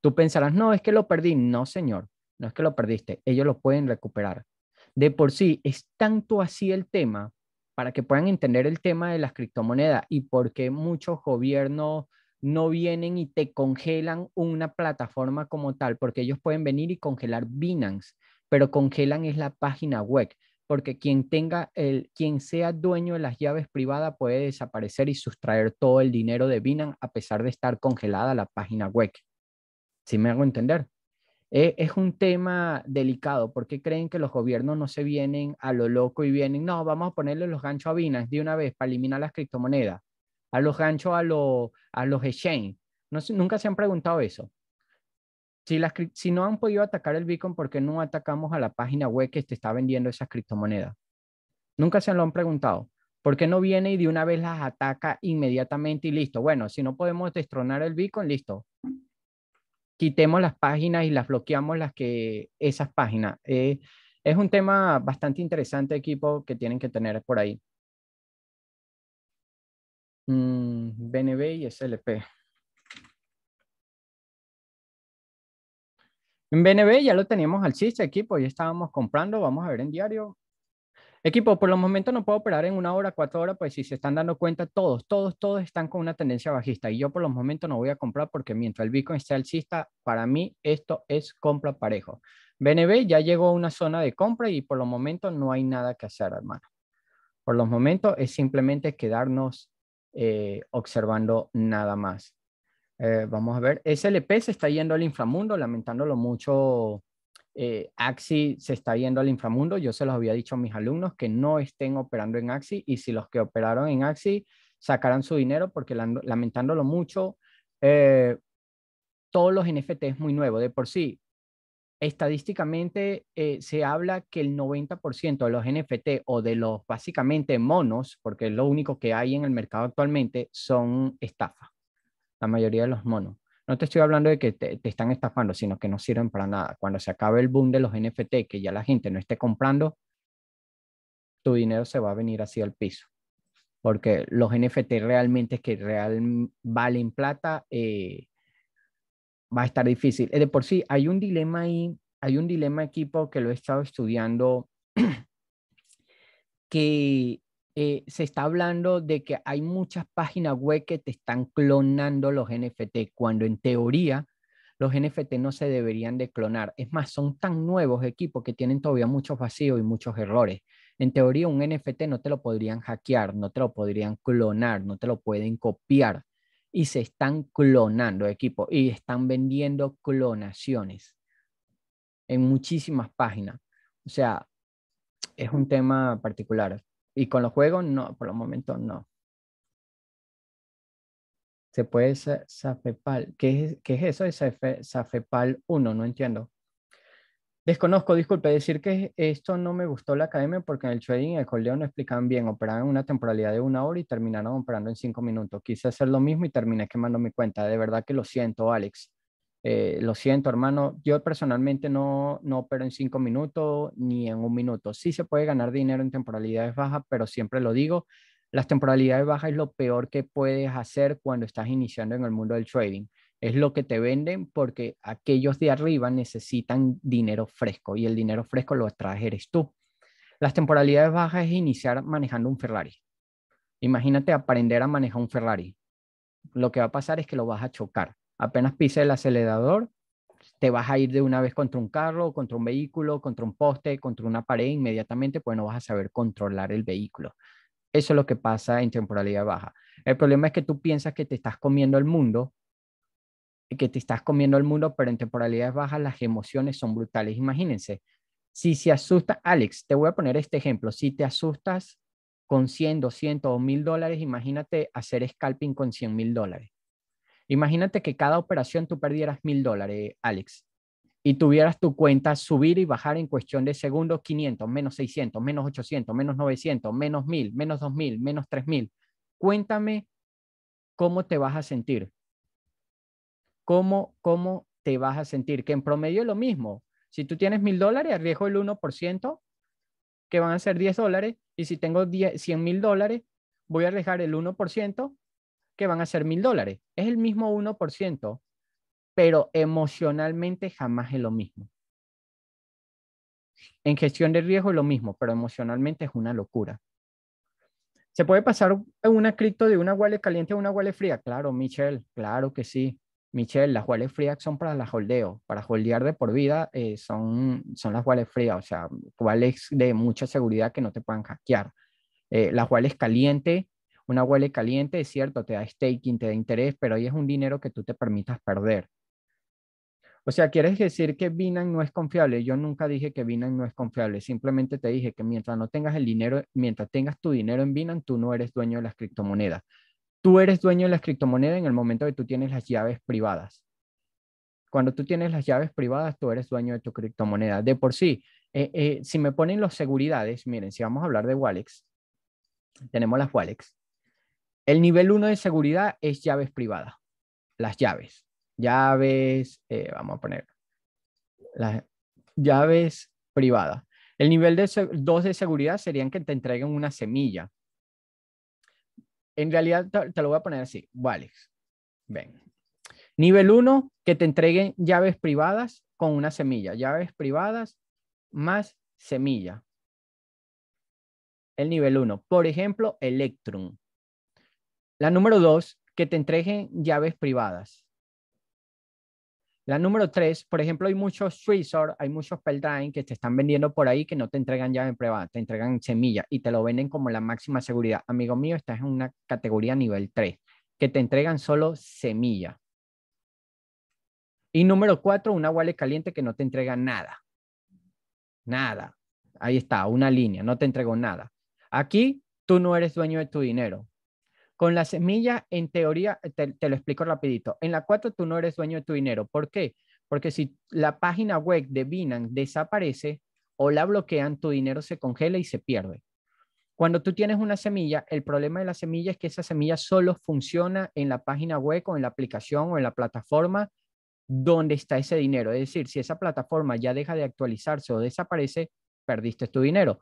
Tú pensarás, no, es que lo perdí. No, señor, no es que lo perdiste. Ellos lo pueden recuperar. De por sí, es tanto así el tema, para que puedan entender el tema de las criptomonedas y por qué muchos gobiernos no vienen y te congelan una plataforma como tal, porque ellos pueden venir y congelar Binance, pero congelan es la página web, porque quien tenga el quien sea dueño de las llaves privadas puede desaparecer y sustraer todo el dinero de Binance a pesar de estar congelada la página web. ¿Sí me hago entender? E, es un tema delicado. porque creen que los gobiernos no se vienen a lo loco y vienen, no, vamos a ponerle los ganchos a Binance de una vez para eliminar las criptomonedas? a los ganchos, a, a los exchange. No, nunca se han preguntado eso. Si, las, si no han podido atacar el Bitcoin, ¿por qué no atacamos a la página web que te está vendiendo esas criptomonedas? Nunca se lo han preguntado. ¿Por qué no viene y de una vez las ataca inmediatamente y listo? Bueno, si no podemos destronar el Bitcoin, listo. Quitemos las páginas y las bloqueamos las que esas páginas. Eh, es un tema bastante interesante, equipo, que tienen que tener por ahí. BNB mm, y SLP. En BNB ya lo teníamos al CISTA equipo, ya estábamos comprando, vamos a ver en diario. Equipo, por el momento no puedo operar en una hora, cuatro horas, pues si se están dando cuenta, todos, todos, todos están con una tendencia bajista y yo por los momentos no voy a comprar porque mientras el Bitcoin esté alcista, para mí esto es compra parejo. BNB ya llegó a una zona de compra y por el momentos no hay nada que hacer, hermano. Por los momentos es simplemente quedarnos eh, observando nada más. Eh, vamos a ver, SLP se está yendo al inframundo, lamentándolo mucho. Eh, Axi se está yendo al inframundo. Yo se los había dicho a mis alumnos que no estén operando en Axi y si los que operaron en Axi sacaran su dinero, porque lamentándolo mucho, eh, todos los NFT es muy nuevo. De por sí, estadísticamente eh, se habla que el 90% de los NFT o de los básicamente monos, porque es lo único que hay en el mercado actualmente, son estafa. La mayoría de los monos. No te estoy hablando de que te, están estafando, sino que no sirven para nada. Cuando se acabe el boom de los NFT, que ya la gente no esté comprando, tu dinero se va a venir así al piso. Porque los NFT realmente que real, valen plata, eh, va a estar difícil. Eh, de por sí, hay un dilema ahí, hay un dilema equipo que lo he estado estudiando, que eh, se está hablando de que hay muchas páginas web que te están clonando los NFT, cuando en teoría los NFT no se deberían de clonar. Es más, son tan nuevos equipos que tienen todavía muchos vacíos y muchos errores. En teoría, un NFT no te lo podrían hackear, no te lo podrían clonar, no te lo pueden copiar y se están clonando equipos y están vendiendo clonaciones en muchísimas páginas. O sea, es un tema particular. Y con los juegos, no, por el momento no. Se puede Safepal. ¿Qué es, qué es eso de Safepal 1? No entiendo. Desconozco, disculpe, decir que esto no me gustó la academia porque en el trading el Coleo no explicaban bien, operaban una temporalidad de una hora y terminaron operando en cinco minutos. Quise hacer lo mismo y terminé quemando mi cuenta. De verdad que lo siento, Alex. Eh, lo siento, hermano. Yo personalmente no, no opero en cinco minutos ni en un minuto. Sí se puede ganar dinero en temporalidades bajas, pero siempre lo digo, las temporalidades bajas es lo peor que puedes hacer cuando estás iniciando en el mundo del trading es lo que te venden porque aquellos de arriba necesitan dinero fresco y el dinero fresco lo traes eres tú. Las temporalidades bajas es iniciar manejando un Ferrari. Imagínate aprender a manejar un Ferrari. Lo que va a pasar es que lo vas a chocar. Apenas pises el acelerador, te vas a ir de una vez contra un carro, contra un vehículo, contra un poste, contra una pared inmediatamente, pues no vas a saber controlar el vehículo. Eso es lo que pasa en temporalidad baja. El problema es que tú piensas que te estás comiendo el mundo que te estás comiendo el mundo, pero en temporalidades bajas las emociones son brutales. Imagínense, si se asusta, Alex, te voy a poner este ejemplo, si te asustas con 100, 200 o 1000 dólares, imagínate hacer scalping con 100 mil dólares. Imagínate que cada operación tú perdieras 1.000 dólares, Alex, y tuvieras tu cuenta subir y bajar en cuestión de segundos 500, menos 600, menos 800, menos 900, menos 1000, menos 2000, menos 3000. Cuéntame cómo te vas a sentir cómo, te vas a sentir, que en promedio es lo mismo. Si tú tienes mil dólares, arriesgo el 1%, que van a ser 10 dólares, y si tengo 100 mil dólares, voy a arriesgar el 1%, que van a ser mil dólares. Es el mismo 1%, pero emocionalmente jamás es lo mismo. En gestión de riesgo es lo mismo, pero emocionalmente es una locura. ¿Se puede pasar una cripto de una wallet caliente a una wallet fría? Claro, Michelle, claro que sí. Michelle, las wallets frías son para las holdeo. Para holdear de por vida eh, son, son las wallet frías, o sea, wallets de mucha seguridad que no te puedan hackear. Eh, las wallets caliente, una wallet caliente es cierto, te da staking, te da interés, pero ahí es un dinero que tú te permitas perder. O sea, ¿quieres decir que Binance no es confiable? Yo nunca dije que Binance no es confiable, simplemente te dije que mientras no tengas el dinero, mientras tengas tu dinero en Binance, tú no eres dueño de las criptomonedas. Tú eres dueño de las criptomonedas en el momento que tú tienes las llaves privadas. Cuando tú tienes las llaves privadas, tú eres dueño de tu criptomoneda. De por sí, eh, eh, si me ponen los seguridades, miren, si vamos a hablar de Wallets, tenemos las Wallets. El nivel uno de seguridad es llaves privadas. Las llaves. Llaves, eh, vamos a poner las llaves privadas. El nivel 2 de seguridad serían que te entreguen una semilla en realidad te, lo voy a poner así, Walex. Ven. Nivel 1, que te entreguen llaves privadas con una semilla. Llaves privadas más semilla. El nivel 1. Por ejemplo, Electrum. La número 2, que te entreguen llaves privadas. La número tres, por ejemplo, hay muchos freezer, hay muchos Peldrain que te están vendiendo por ahí que no te entregan en prueba te entregan semilla y te lo venden como la máxima seguridad. Amigo mío, estás en una categoría nivel tres que te entregan solo semilla. Y número cuatro, una wallet caliente que no te entrega nada. Nada. Ahí está, una línea, no te entrego nada. Aquí tú no eres dueño de tu dinero. Con la semilla, en teoría, te, lo explico rapidito. En la 4 tú no eres dueño de tu dinero. ¿Por qué? Porque si la página web de Binance desaparece o la bloquean, tu dinero se congela y se pierde. Cuando tú tienes una semilla, el problema de la semilla es que esa semilla solo funciona en la página web o en la aplicación o en la plataforma donde está ese dinero. Es decir, si esa plataforma ya deja de actualizarse o desaparece, perdiste tu dinero.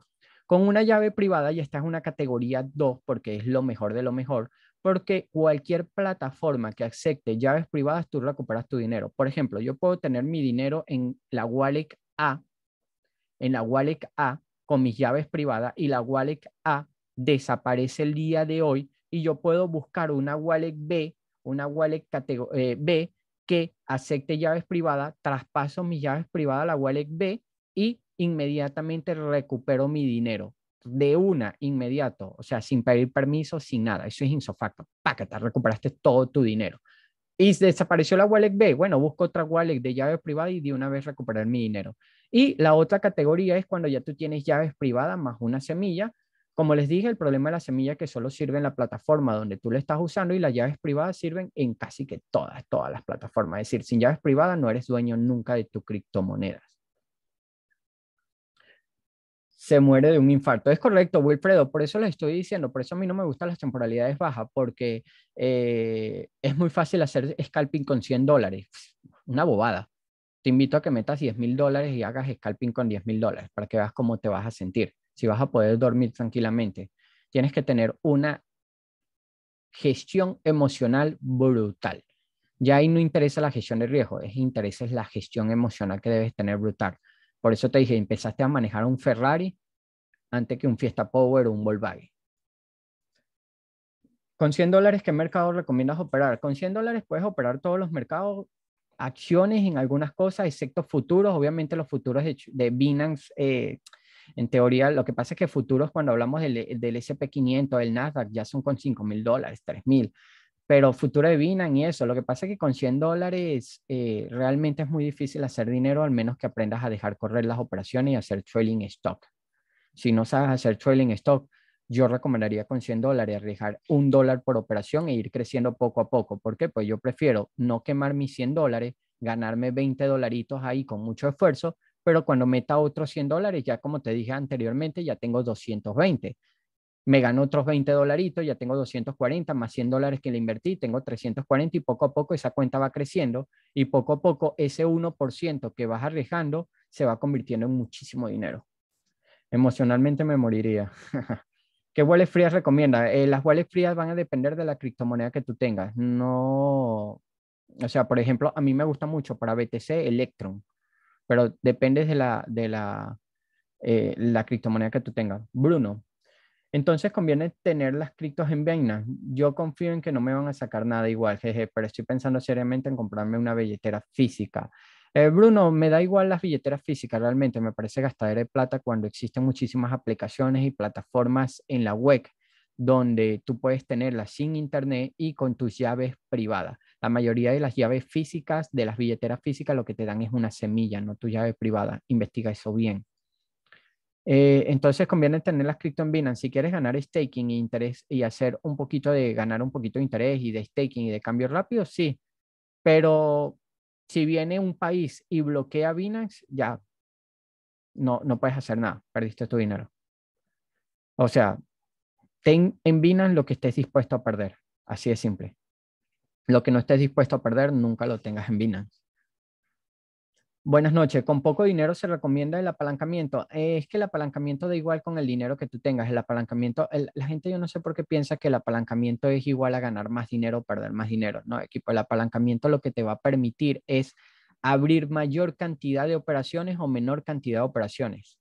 Con una llave privada y esta en una categoría 2 porque es lo mejor de lo mejor, porque cualquier plataforma que acepte llaves privadas, tú recuperas tu dinero. Por ejemplo, yo puedo tener mi dinero en la wallet A, en la wallet A con mis llaves privadas y la wallet A desaparece el día de hoy y yo puedo buscar una wallet B, una wallet eh, B que acepte llaves privadas, traspaso mis llaves privadas a la wallet B y inmediatamente recupero mi dinero. De una, inmediato, o sea, sin pedir permiso, sin nada. Eso es insofacto. Pácata, recuperaste todo tu dinero. Y desapareció la wallet B. Bueno, busco otra wallet de llave privada y de una vez recuperar mi dinero. Y la otra categoría es cuando ya tú tienes llaves privadas más una semilla. Como les dije, el problema de la semilla que solo sirve en la plataforma donde tú la estás usando y las llaves privadas sirven en casi que todas, todas las plataformas. Es decir, sin llaves privadas no eres dueño nunca de tus criptomonedas se muere de un infarto. Es correcto, Wilfredo, por eso lo estoy diciendo, por eso a mí no me gustan las temporalidades bajas, porque eh, es muy fácil hacer scalping con 100 dólares. Una bobada. Te invito a que metas 10 mil dólares y hagas scalping con 10 mil dólares para que veas cómo te vas a sentir, si vas a poder dormir tranquilamente. Tienes que tener una gestión emocional brutal. Ya ahí no interesa la gestión de riesgo, es interesa es la gestión emocional que debes tener brutal. Por eso te dije, empezaste a manejar un Ferrari antes que un Fiesta Power o un Volkswagen. Con 100 dólares, ¿qué mercado recomiendas operar? Con 100 dólares puedes operar todos los mercados, acciones en algunas cosas, excepto futuros. Obviamente los futuros de, de Binance, eh, en teoría, lo que pasa es que futuros, cuando hablamos del, del SP500, del Nasdaq, ya son con 5 mil dólares, 3 mil pero futuro de Binance y eso. Lo que pasa es que con 100 dólares eh, realmente es muy difícil hacer dinero, al menos que aprendas a dejar correr las operaciones y hacer trailing stock. Si no sabes hacer trailing stock, yo recomendaría con 100 dólares arriesgar un dólar por operación e ir creciendo poco a poco. ¿Por qué? Pues yo prefiero no quemar mis 100 dólares, ganarme 20 dolaritos ahí con mucho esfuerzo, pero cuando meta otros 100 dólares, ya como te dije anteriormente, ya tengo 220 me gano otros 20 dolaritos, ya tengo 240 más 100 dólares que le invertí, tengo 340 y poco a poco esa cuenta va creciendo y poco a poco ese 1% que vas arriesgando se va convirtiendo en muchísimo dinero. Emocionalmente me moriría. ¿Qué wallet frías recomienda? Eh, las wallets frías van a depender de la criptomoneda que tú tengas. No, o sea, por ejemplo, a mí me gusta mucho para BTC Electron, pero depende de la, de la, eh, la criptomoneda que tú tengas. Bruno, entonces conviene tener las criptos en vainas. Yo confío en que no me van a sacar nada igual, jeje, pero estoy pensando seriamente en comprarme una billetera física. Eh, Bruno, me da igual las billeteras físicas, realmente me parece gastadera de plata cuando existen muchísimas aplicaciones y plataformas en la web donde tú puedes tenerlas sin internet y con tus llaves privadas. La mayoría de las llaves físicas, de las billeteras físicas, lo que te dan es una semilla, no tu llave privada. Investiga eso bien. Eh, entonces conviene tener las cripto en Binance. Si quieres ganar staking y interés y hacer un poquito de ganar un poquito de interés y de staking y de cambio rápido, sí. Pero si viene un país y bloquea Binance, ya no, no puedes hacer nada. Perdiste tu dinero. O sea, ten en Binance lo que estés dispuesto a perder. Así de simple. Lo que no estés dispuesto a perder, nunca lo tengas en Binance. Buenas noches. ¿Con poco dinero se recomienda el apalancamiento? Eh, es que el apalancamiento da igual con el dinero que tú tengas. El apalancamiento, la gente yo no sé por qué piensa que el apalancamiento es igual a ganar más dinero o perder más dinero. No, equipo, el apalancamiento lo que te va a permitir es abrir mayor cantidad de operaciones o menor cantidad de operaciones.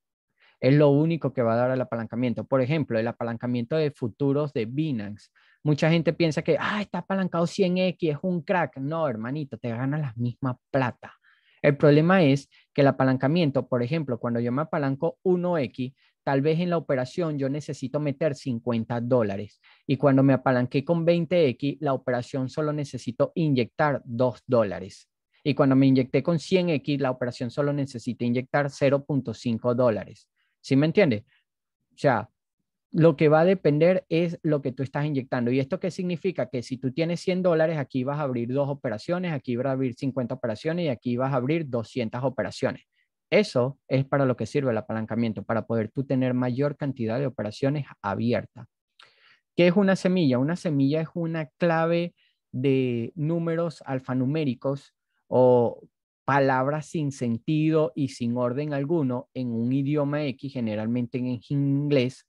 Es lo único que va a dar el apalancamiento. Por ejemplo, el apalancamiento de futuros de Binance. Mucha gente piensa que, ah, está apalancado 100X, es un crack. No, hermanito, te gana la misma plata el problema es que el apalancamiento, por ejemplo, cuando yo me apalanco 1X, tal vez en la operación yo necesito meter 50 dólares y cuando me apalanqué con 20X, la operación solo necesito inyectar 2 dólares. Y cuando me inyecté con 100X, la operación solo necesita inyectar 0.5 dólares. ¿Sí me entiende? O sea, lo que va a depender es lo que tú estás inyectando. ¿Y esto qué significa? Que si tú tienes 100 dólares, aquí vas a abrir dos operaciones, aquí vas a abrir 50 operaciones y aquí vas a abrir 200 operaciones. Eso es para lo que sirve el apalancamiento, para poder tú tener mayor cantidad de operaciones abiertas. ¿Qué es una semilla? Una semilla es una clave de números alfanuméricos o palabras sin sentido y sin orden alguno en un idioma X, generalmente en inglés,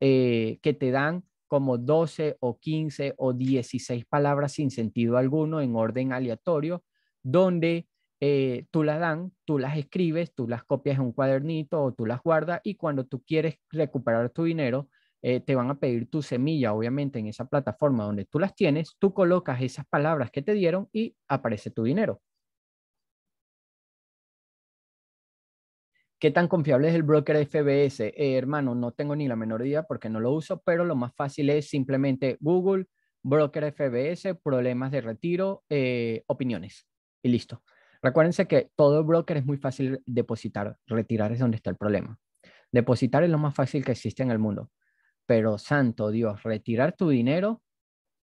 eh, que te dan como 12 o 15 o 16 palabras sin sentido alguno en orden aleatorio, donde eh, tú las dan, tú las escribes, tú las copias en un cuadernito o tú las guardas y cuando tú quieres recuperar tu dinero, eh, te van a pedir tu semilla, obviamente, en esa plataforma donde tú las tienes, tú colocas esas palabras que te dieron y aparece tu dinero. ¿Qué tan confiable es el broker FBS? Eh, hermano, no tengo ni la menor idea porque no lo uso, pero lo más fácil es simplemente Google, broker FBS, problemas de retiro, eh, opiniones y listo. Recuérdense que todo broker es muy fácil depositar, retirar es donde está el problema. Depositar es lo más fácil que existe en el mundo, pero santo Dios, retirar tu dinero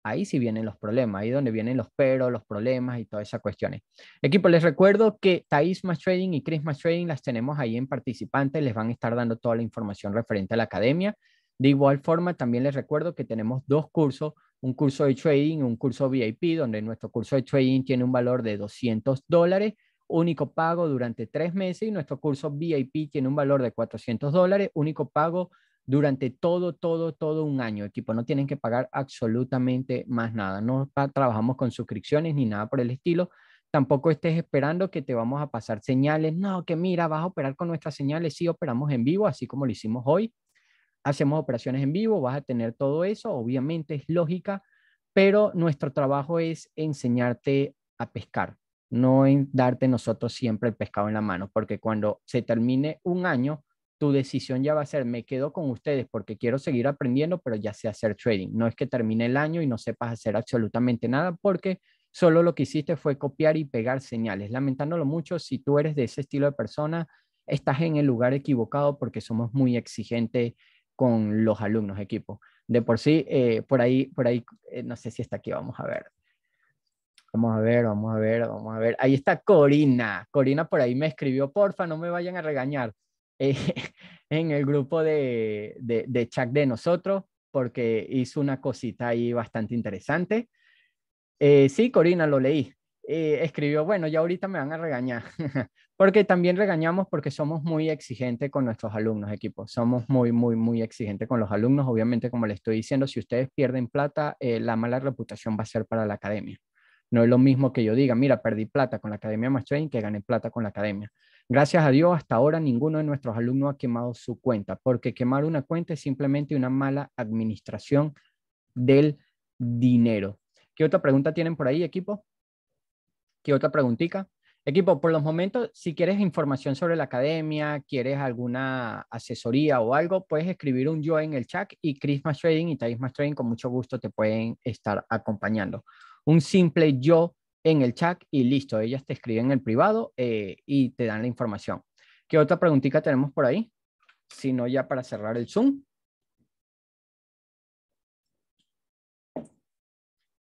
ahí sí vienen los problemas, ahí donde vienen los peros, los problemas y todas esas cuestiones. Equipo, les recuerdo que Thais Trading y Chris Trading las tenemos ahí en participantes, les van a estar dando toda la información referente a la academia. De igual forma, también les recuerdo que tenemos dos cursos, un curso de trading y un curso VIP, donde nuestro curso de trading tiene un valor de 200 dólares, único pago durante tres meses, y nuestro curso VIP tiene un valor de 400 dólares, único pago durante todo, todo, todo un año. equipo, no tienen que pagar absolutamente más nada. No trabajamos con suscripciones ni nada por el estilo. Tampoco estés esperando que te vamos a pasar señales. No, que mira, vas a operar con nuestras señales. Sí, operamos en vivo, así como lo hicimos hoy. Hacemos operaciones en vivo, vas a tener todo eso. Obviamente es lógica, pero nuestro trabajo es enseñarte a pescar, no en darte nosotros siempre el pescado en la mano, porque cuando se termine un año, tu decisión ya va a ser, me quedo con ustedes porque quiero seguir aprendiendo, pero ya sé hacer trading. No es que termine el año y no sepas hacer absolutamente nada porque solo lo que hiciste fue copiar y pegar señales. Lamentándolo mucho, si tú eres de ese estilo de persona, estás en el lugar equivocado porque somos muy exigentes con los alumnos, equipo. De por sí, eh, por ahí, por ahí, eh, no sé si está aquí, vamos a ver. Vamos a ver, vamos a ver, vamos a ver. Ahí está Corina. Corina por ahí me escribió, porfa, no me vayan a regañar. Eh, en el grupo de, de, de chat de nosotros porque hizo una cosita ahí bastante interesante. Eh, sí, Corina, lo leí. Eh, escribió, bueno, ya ahorita me van a regañar, porque también regañamos porque somos muy exigentes con nuestros alumnos, equipo. Somos muy, muy, muy exigentes con los alumnos. Obviamente, como le estoy diciendo, si ustedes pierden plata, la mala reputación va a ser para la academia. No es lo mismo que yo diga, mira, perdí plata con la Academia Master que gané plata con la academia. Gracias a Dios, hasta ahora ninguno de nuestros alumnos ha quemado su cuenta, porque quemar una cuenta es simplemente una mala administración del dinero. ¿Qué otra pregunta tienen por ahí, equipo? ¿Qué otra preguntita? Equipo, por los momentos, si quieres información sobre la academia, quieres alguna asesoría o algo, puedes escribir un yo en el chat y Chris Trading y Thais Trading con mucho gusto te pueden estar acompañando. Un simple yo en el chat y listo, ellas te escriben en el privado eh, y te dan la información. ¿Qué otra preguntita tenemos por ahí? Si no, ya para cerrar el Zoom.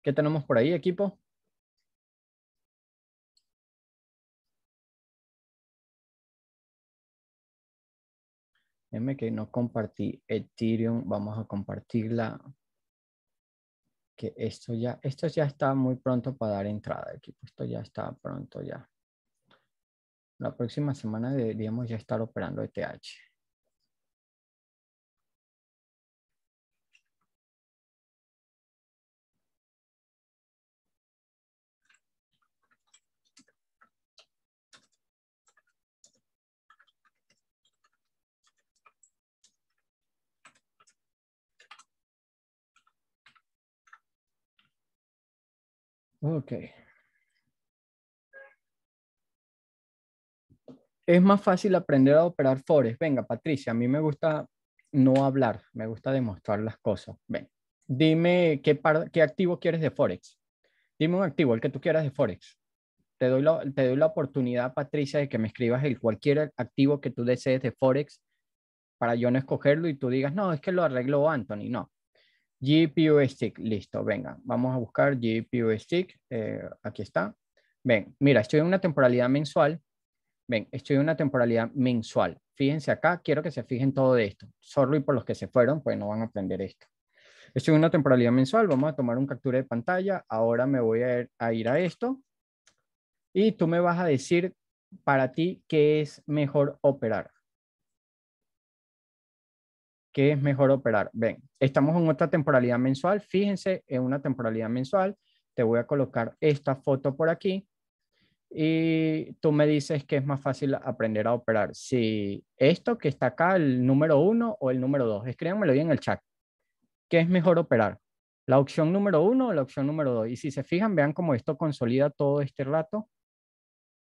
¿Qué tenemos por ahí, equipo? Déjenme que no compartí Ethereum. Vamos a compartirla que esto ya, esto ya está muy pronto para dar entrada, equipo. Esto ya está pronto ya. La próxima semana deberíamos ya estar operando ETH. Ok. Es más fácil aprender a operar Forex. Venga, Patricia, a mí me gusta no hablar, me gusta demostrar las cosas. Ven, dime qué, qué activo quieres de Forex. Dime un activo, el que tú quieras de Forex. Te doy, la, te doy la oportunidad, Patricia, de que me escribas el cualquier activo que tú desees de Forex para yo no escogerlo y tú digas, no, es que lo arregló Anthony. No, GPU Stick, listo, venga, vamos a buscar GPU Stick, eh, aquí está. Ven, mira, estoy en una temporalidad mensual, ven, estoy en una temporalidad mensual. Fíjense acá, quiero que se fijen todo de esto. y por los que se fueron, pues no van a aprender esto. Estoy en una temporalidad mensual, vamos a tomar un captura de pantalla, ahora me voy a ir a, ir a esto y tú me vas a decir para ti qué es mejor operar. ¿Qué es mejor operar? Ven, estamos en otra temporalidad mensual. Fíjense en una temporalidad mensual. Te voy a colocar esta foto por aquí y tú me dices que es más fácil aprender a operar. Si esto que está acá, el número uno o el número dos, escríbanmelo bien en el chat. ¿Qué es mejor operar? ¿La opción número uno o la opción número dos? Y si se fijan, vean cómo esto consolida todo este rato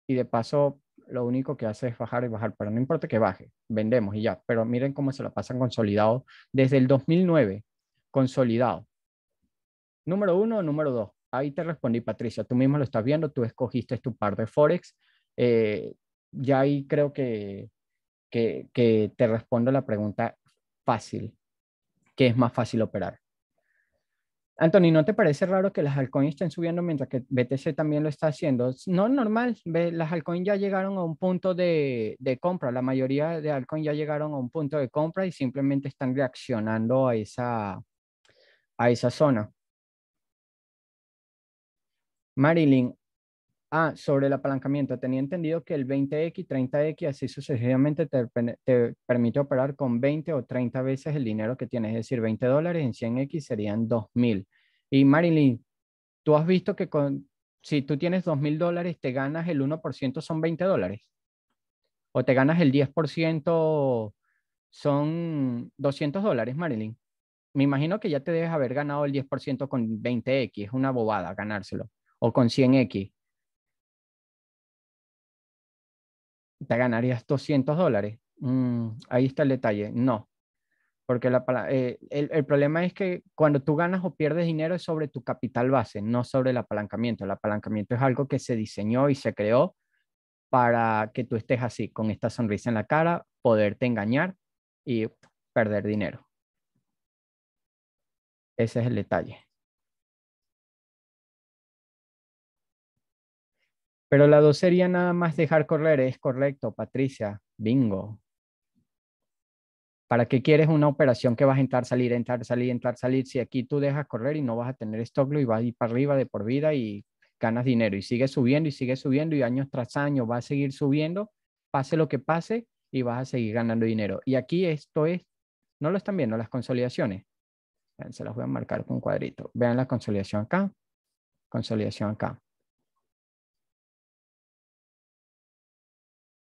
y de paso lo único que hace es bajar y bajar, pero no importa que baje, vendemos y ya. Pero miren cómo se lo pasan consolidado desde el 2009, consolidado. Número uno, número dos. Ahí te respondí, Patricia, tú mismo lo estás viendo, tú escogiste tu par de Forex. Eh, ya ahí creo que, que, te respondo la pregunta fácil, que es más fácil operar? Anthony, ¿no te parece raro que las altcoins estén subiendo mientras que BTC también lo está haciendo? No, normal, las altcoins ya llegaron a un punto de, de compra, la mayoría de altcoins ya llegaron a un punto de compra y simplemente están reaccionando a esa, a esa zona. Marilyn, Ah, sobre el apalancamiento, tenía entendido que el 20X, 30X, así sucesivamente te, permite operar con 20 o 30 veces el dinero que tienes, es decir, 20 dólares en 100X serían 2.000. Y Marilyn, tú has visto que con, si tú tienes 2.000 dólares, te ganas el 1%, son 20 dólares. O te ganas el 10%, son 200 dólares, Marilyn. Me imagino que ya te debes haber ganado el 10% con 20X, es una bobada ganárselo, o con 100X te ganarías 200 dólares. Mm, ahí está el detalle. No, porque eh, el, problema es que cuando tú ganas o pierdes dinero es sobre tu capital base, no sobre el apalancamiento. El apalancamiento es algo que se diseñó y se creó para que tú estés así, con esta sonrisa en la cara, poderte engañar y perder dinero. Ese es el detalle. Pero la dos sería nada más dejar correr, es correcto, Patricia, bingo. ¿Para qué quieres una operación que vas a entrar, salir, entrar, salir, entrar, salir? Si aquí tú dejas correr y no vas a tener stop y vas a ir para arriba de por vida y ganas dinero y sigue subiendo y sigue subiendo y año tras año va a seguir subiendo, pase lo que pase y vas a seguir ganando dinero. Y aquí esto es, no lo están viendo las consolidaciones. Se las voy a marcar con un cuadrito. Vean la consolidación acá, consolidación acá.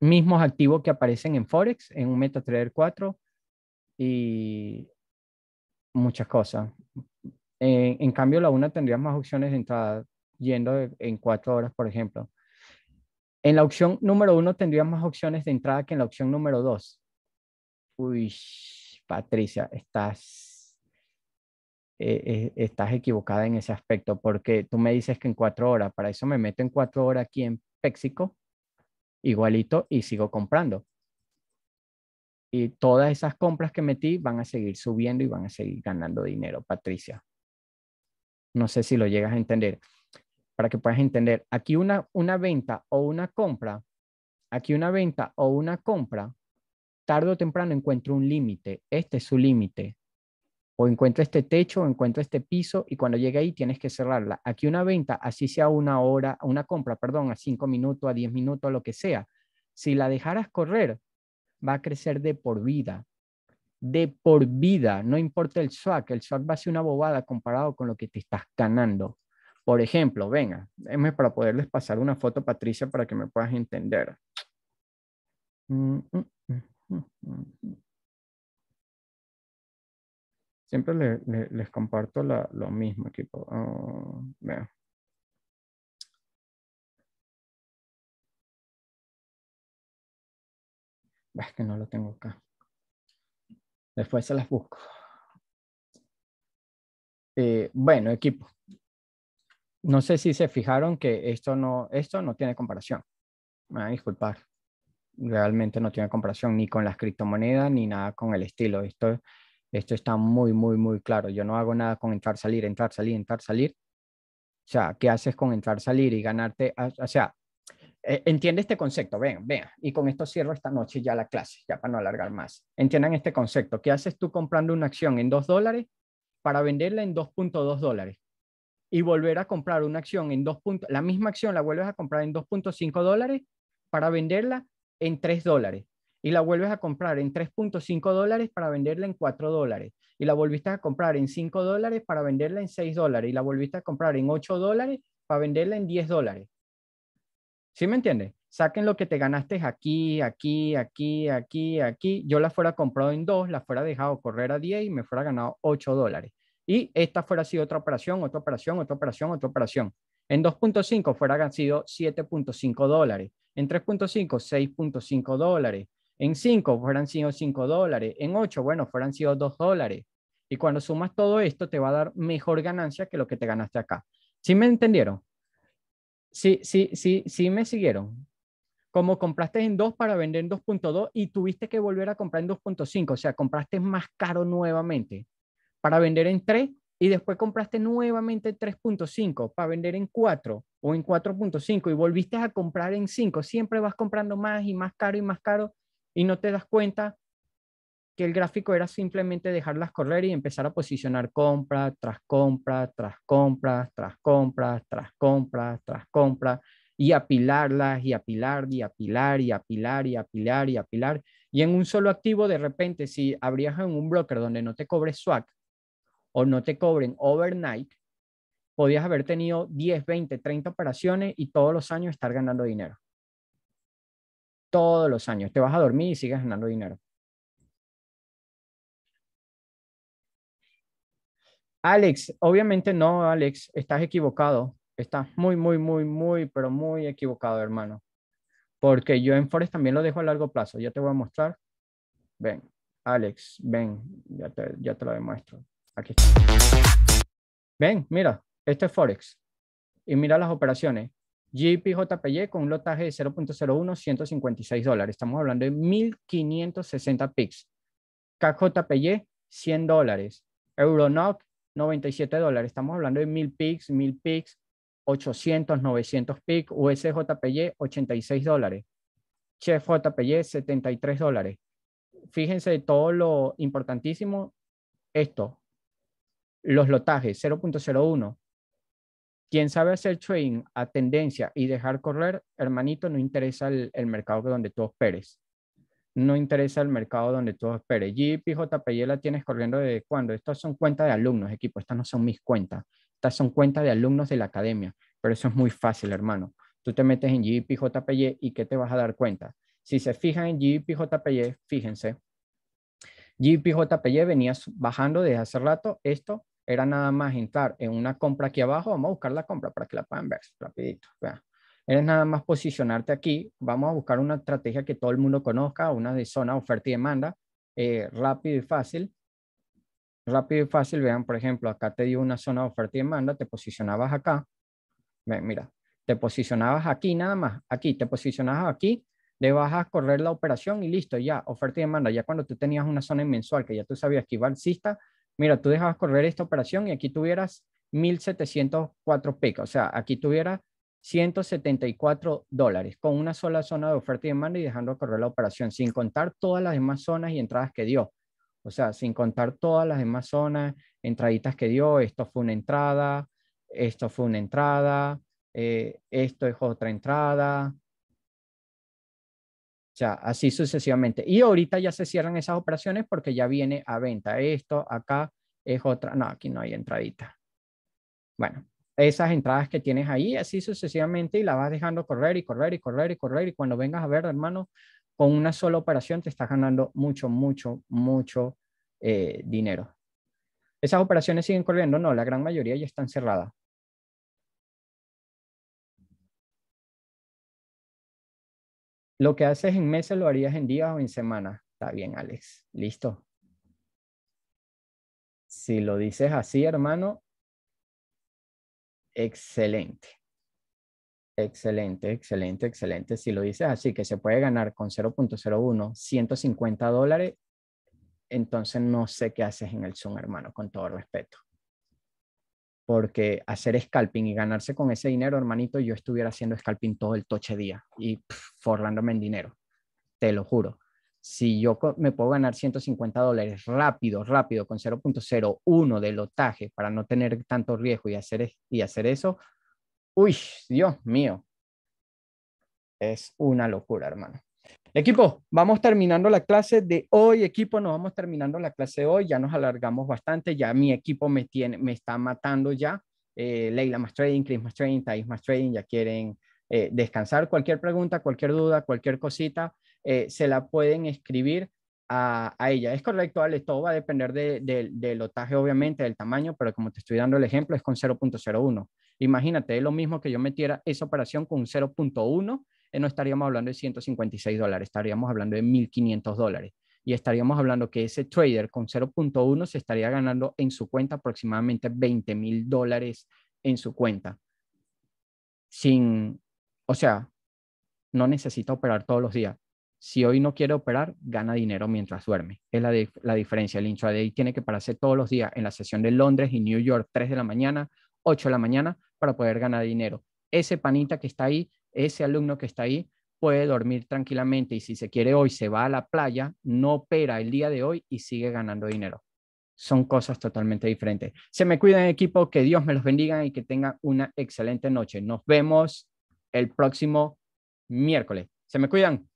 mismos activos que aparecen en Forex, en un MetaTrader 4 y muchas cosas. Eh, en, cambio, la una tendría más opciones de entrada yendo en cuatro horas, por ejemplo. En la opción número uno tendría más opciones de entrada que en la opción número dos. Uy, Patricia, estás, eh, eh, estás equivocada en ese aspecto porque tú me dices que en cuatro horas, para eso me meto en cuatro horas aquí en Péxico igualito y sigo comprando. Y todas esas compras que metí van a seguir subiendo y van a seguir ganando dinero, Patricia. No sé si lo llegas a entender. Para que puedas entender, aquí una, una venta o una compra, aquí una venta o una compra, tarde o temprano encuentro un límite. Este es su límite o encuentra este techo, o este piso, y cuando llegue ahí tienes que cerrarla. Aquí una venta, así sea una hora, una compra, perdón, a cinco minutos, a diez minutos, lo que sea, si la dejaras correr, va a crecer de por vida. De por vida, no importa el SWAC, el SWAC va a ser una bobada comparado con lo que te estás ganando. Por ejemplo, venga, déjame para poderles pasar una foto, Patricia, para que me puedas entender. Mm, mm, mm, Siempre les comparto lo mismo, equipo. Ah, vean. Es que no lo tengo acá. Después se las busco. Eh, bueno, equipo. No sé si se fijaron que esto no, esto no tiene comparación. Me disculpar. Realmente no tiene comparación ni con las criptomonedas ni nada con el estilo. Esto esto está muy, muy, muy claro. Yo no hago nada con entrar, salir, entrar, salir, entrar, salir. O sea, ¿qué haces con entrar, salir y ganarte? Ah, o sea, e, entiende este concepto, ven, vean. Y con esto cierro esta noche ya la clase, ya para no alargar más. Entiendan este concepto. ¿Qué haces tú comprando una acción en 2 dólares para venderla en 2.2 dólares? Y volver a comprar una acción en 2. La misma acción la vuelves a comprar en 2.5 dólares para venderla en 3 dólares y la vuelves a comprar en 3.5 dólares para venderla en 4 dólares, y la volviste a comprar en 5 dólares para venderla en 6 dólares, y la volviste a comprar en 8 dólares para venderla en 10 dólares. ¿Sí me entiendes? Saquen lo que te ganaste aquí, aquí, aquí, aquí, aquí. Yo la fuera comprado en 2, la fuera dejado correr a 10 y me fuera ganado 8 dólares. Y esta fuera sido otra operación, otra operación, otra operación, otra operación. En 2.5 fuera sido 7.5 dólares. En 3.5, 6.5 dólares. En 5 fueran sido 5 dólares. En 8, bueno, fueran sido 2 dólares. Y cuando sumas todo esto, te va a dar mejor ganancia que lo que te ganaste acá. ¿Sí me entendieron? Sí, sí, sí, sí me siguieron. Como compraste en 2 para vender en 2.2 y tuviste que volver a comprar en 2.5, o sea, compraste más caro nuevamente para vender en 3 y después compraste nuevamente 3.5 para vender en 4 o en 4.5 y volviste a comprar en 5, siempre vas comprando más y más caro y más caro y no te das cuenta que el gráfico era simplemente dejarlas correr y empezar a posicionar compra tras compra, tras compra, tras compra, tras compra, tras compra, y apilarlas y apilar y apilar y apilar y apilar y apilar. Y en un solo activo, de repente, si abrías en un broker donde no te cobre SWAC o no te cobren overnight, podías haber tenido 10, 20, 30 operaciones y todos los años estar ganando dinero todos los años. Te vas a dormir y sigues ganando dinero. Alex, obviamente no, Alex, estás equivocado. Estás muy, muy, muy, muy, pero muy equivocado, hermano. Porque yo en Forex también lo dejo a largo plazo. Ya te voy a mostrar. Ven, Alex, ven, ya te, ya te lo demuestro. Aquí está. Ven, mira, este es Forex. Y mira las operaciones. GPJPY con un lotaje de 0.01, 156 dólares. Estamos hablando de 1.560 pips. KJPY, 100 dólares. Euronoc, 97 dólares. Estamos hablando de 1.000 pips, 1.000 PICs, 800, 900 pips. USJPY, 86 dólares. Chef 73 dólares. Fíjense todo lo importantísimo, esto, los lotajes, 0.01, quien sabe hacer trading a tendencia y dejar correr, hermanito, no interesa el, mercado donde tú esperes. No interesa el mercado donde tú esperes. JP, la tienes corriendo desde cuando. Estas son cuentas de alumnos, equipo. Estas no son mis cuentas. Estas son cuentas de alumnos de la academia. Pero eso es muy fácil, hermano. Tú te metes en JP, y ¿qué te vas a dar cuenta? Si se fijan en JP, fíjense. JP, JPY venías bajando desde hace rato. Esto era nada más entrar en una compra aquí abajo, vamos a buscar la compra para que la puedan ver rapidito. Vean. Eres nada más posicionarte aquí, vamos a buscar una estrategia que todo el mundo conozca, una de zona oferta y demanda, eh, rápido y fácil. Rápido y fácil, vean, por ejemplo, acá te dio una zona de oferta y demanda, te posicionabas acá. mira, te posicionabas aquí nada más, aquí, te posicionabas aquí, le vas a correr la operación y listo, ya, oferta y demanda. Ya cuando tú tenías una zona mensual que ya tú sabías que iba alcista, mira, tú dejabas correr esta operación y aquí tuvieras 1.704 picos, o sea, aquí tuvieras 174 dólares con una sola zona de oferta y demanda y dejando correr la operación sin contar todas las demás zonas y entradas que dio. O sea, sin contar todas las demás zonas, entraditas que dio, esto fue una entrada, esto fue una entrada, eh, esto es otra entrada, o sea, así sucesivamente. Y ahorita ya se cierran esas operaciones porque ya viene a venta. Esto acá es otra. No, aquí no hay entradita. Bueno, esas entradas que tienes ahí, así sucesivamente, y la vas dejando correr y correr y correr y correr. Y cuando vengas a ver, hermano, con una sola operación te estás ganando mucho, mucho, mucho eh, dinero. ¿Esas operaciones siguen corriendo? No, la gran mayoría ya están cerradas. Lo que haces en meses lo harías en días o en semanas. Está bien, Alex. Listo. Si lo dices así, hermano, excelente. Excelente, excelente, excelente. Si lo dices así, que se puede ganar con 0.01 150 dólares, entonces no sé qué haces en el Zoom, hermano, con todo respeto porque hacer scalping y ganarse con ese dinero, hermanito, yo estuviera haciendo scalping todo el toche día y forrándome en dinero, te lo juro. Si yo me puedo ganar 150 dólares rápido, rápido, con 0.01 de lotaje para no tener tanto riesgo y hacer, y hacer eso, uy, Dios mío, es una locura, hermano. Equipo, vamos terminando la clase de hoy, equipo, nos vamos terminando la clase de hoy, ya nos alargamos bastante, ya mi equipo me, tiene, me está matando ya, eh, Leila más trading, Chris más trading, Thais más trading, ya quieren eh, descansar. Cualquier pregunta, cualquier duda, cualquier cosita, eh, se la pueden escribir a, ella. Es correcto, Ale, todo va a depender del lotaje, obviamente, del tamaño, pero como te estoy dando el ejemplo, es con 0.01. Imagínate, es lo mismo que yo metiera esa operación con 0.1 eh, no estaríamos hablando de 156 dólares, estaríamos hablando de 1.500 dólares. Y estaríamos hablando que ese trader con 0.1 se estaría ganando en su cuenta aproximadamente 20 mil dólares en su cuenta. Sin, o sea, no necesita operar todos los días. Si hoy no quiere operar, gana dinero mientras duerme. Es la, la diferencia. El intraday tiene que pararse todos los días en la sesión de Londres y New York, 3 de la mañana, 8 de la mañana, para poder ganar dinero. Ese panita que está ahí ese alumno que está ahí puede dormir tranquilamente y si se quiere hoy se va a la playa, no opera el día de hoy y sigue ganando dinero. Son cosas totalmente diferentes. Se me cuidan equipo, que Dios me los bendiga y que tengan una excelente noche. Nos vemos el próximo miércoles. Se me cuidan.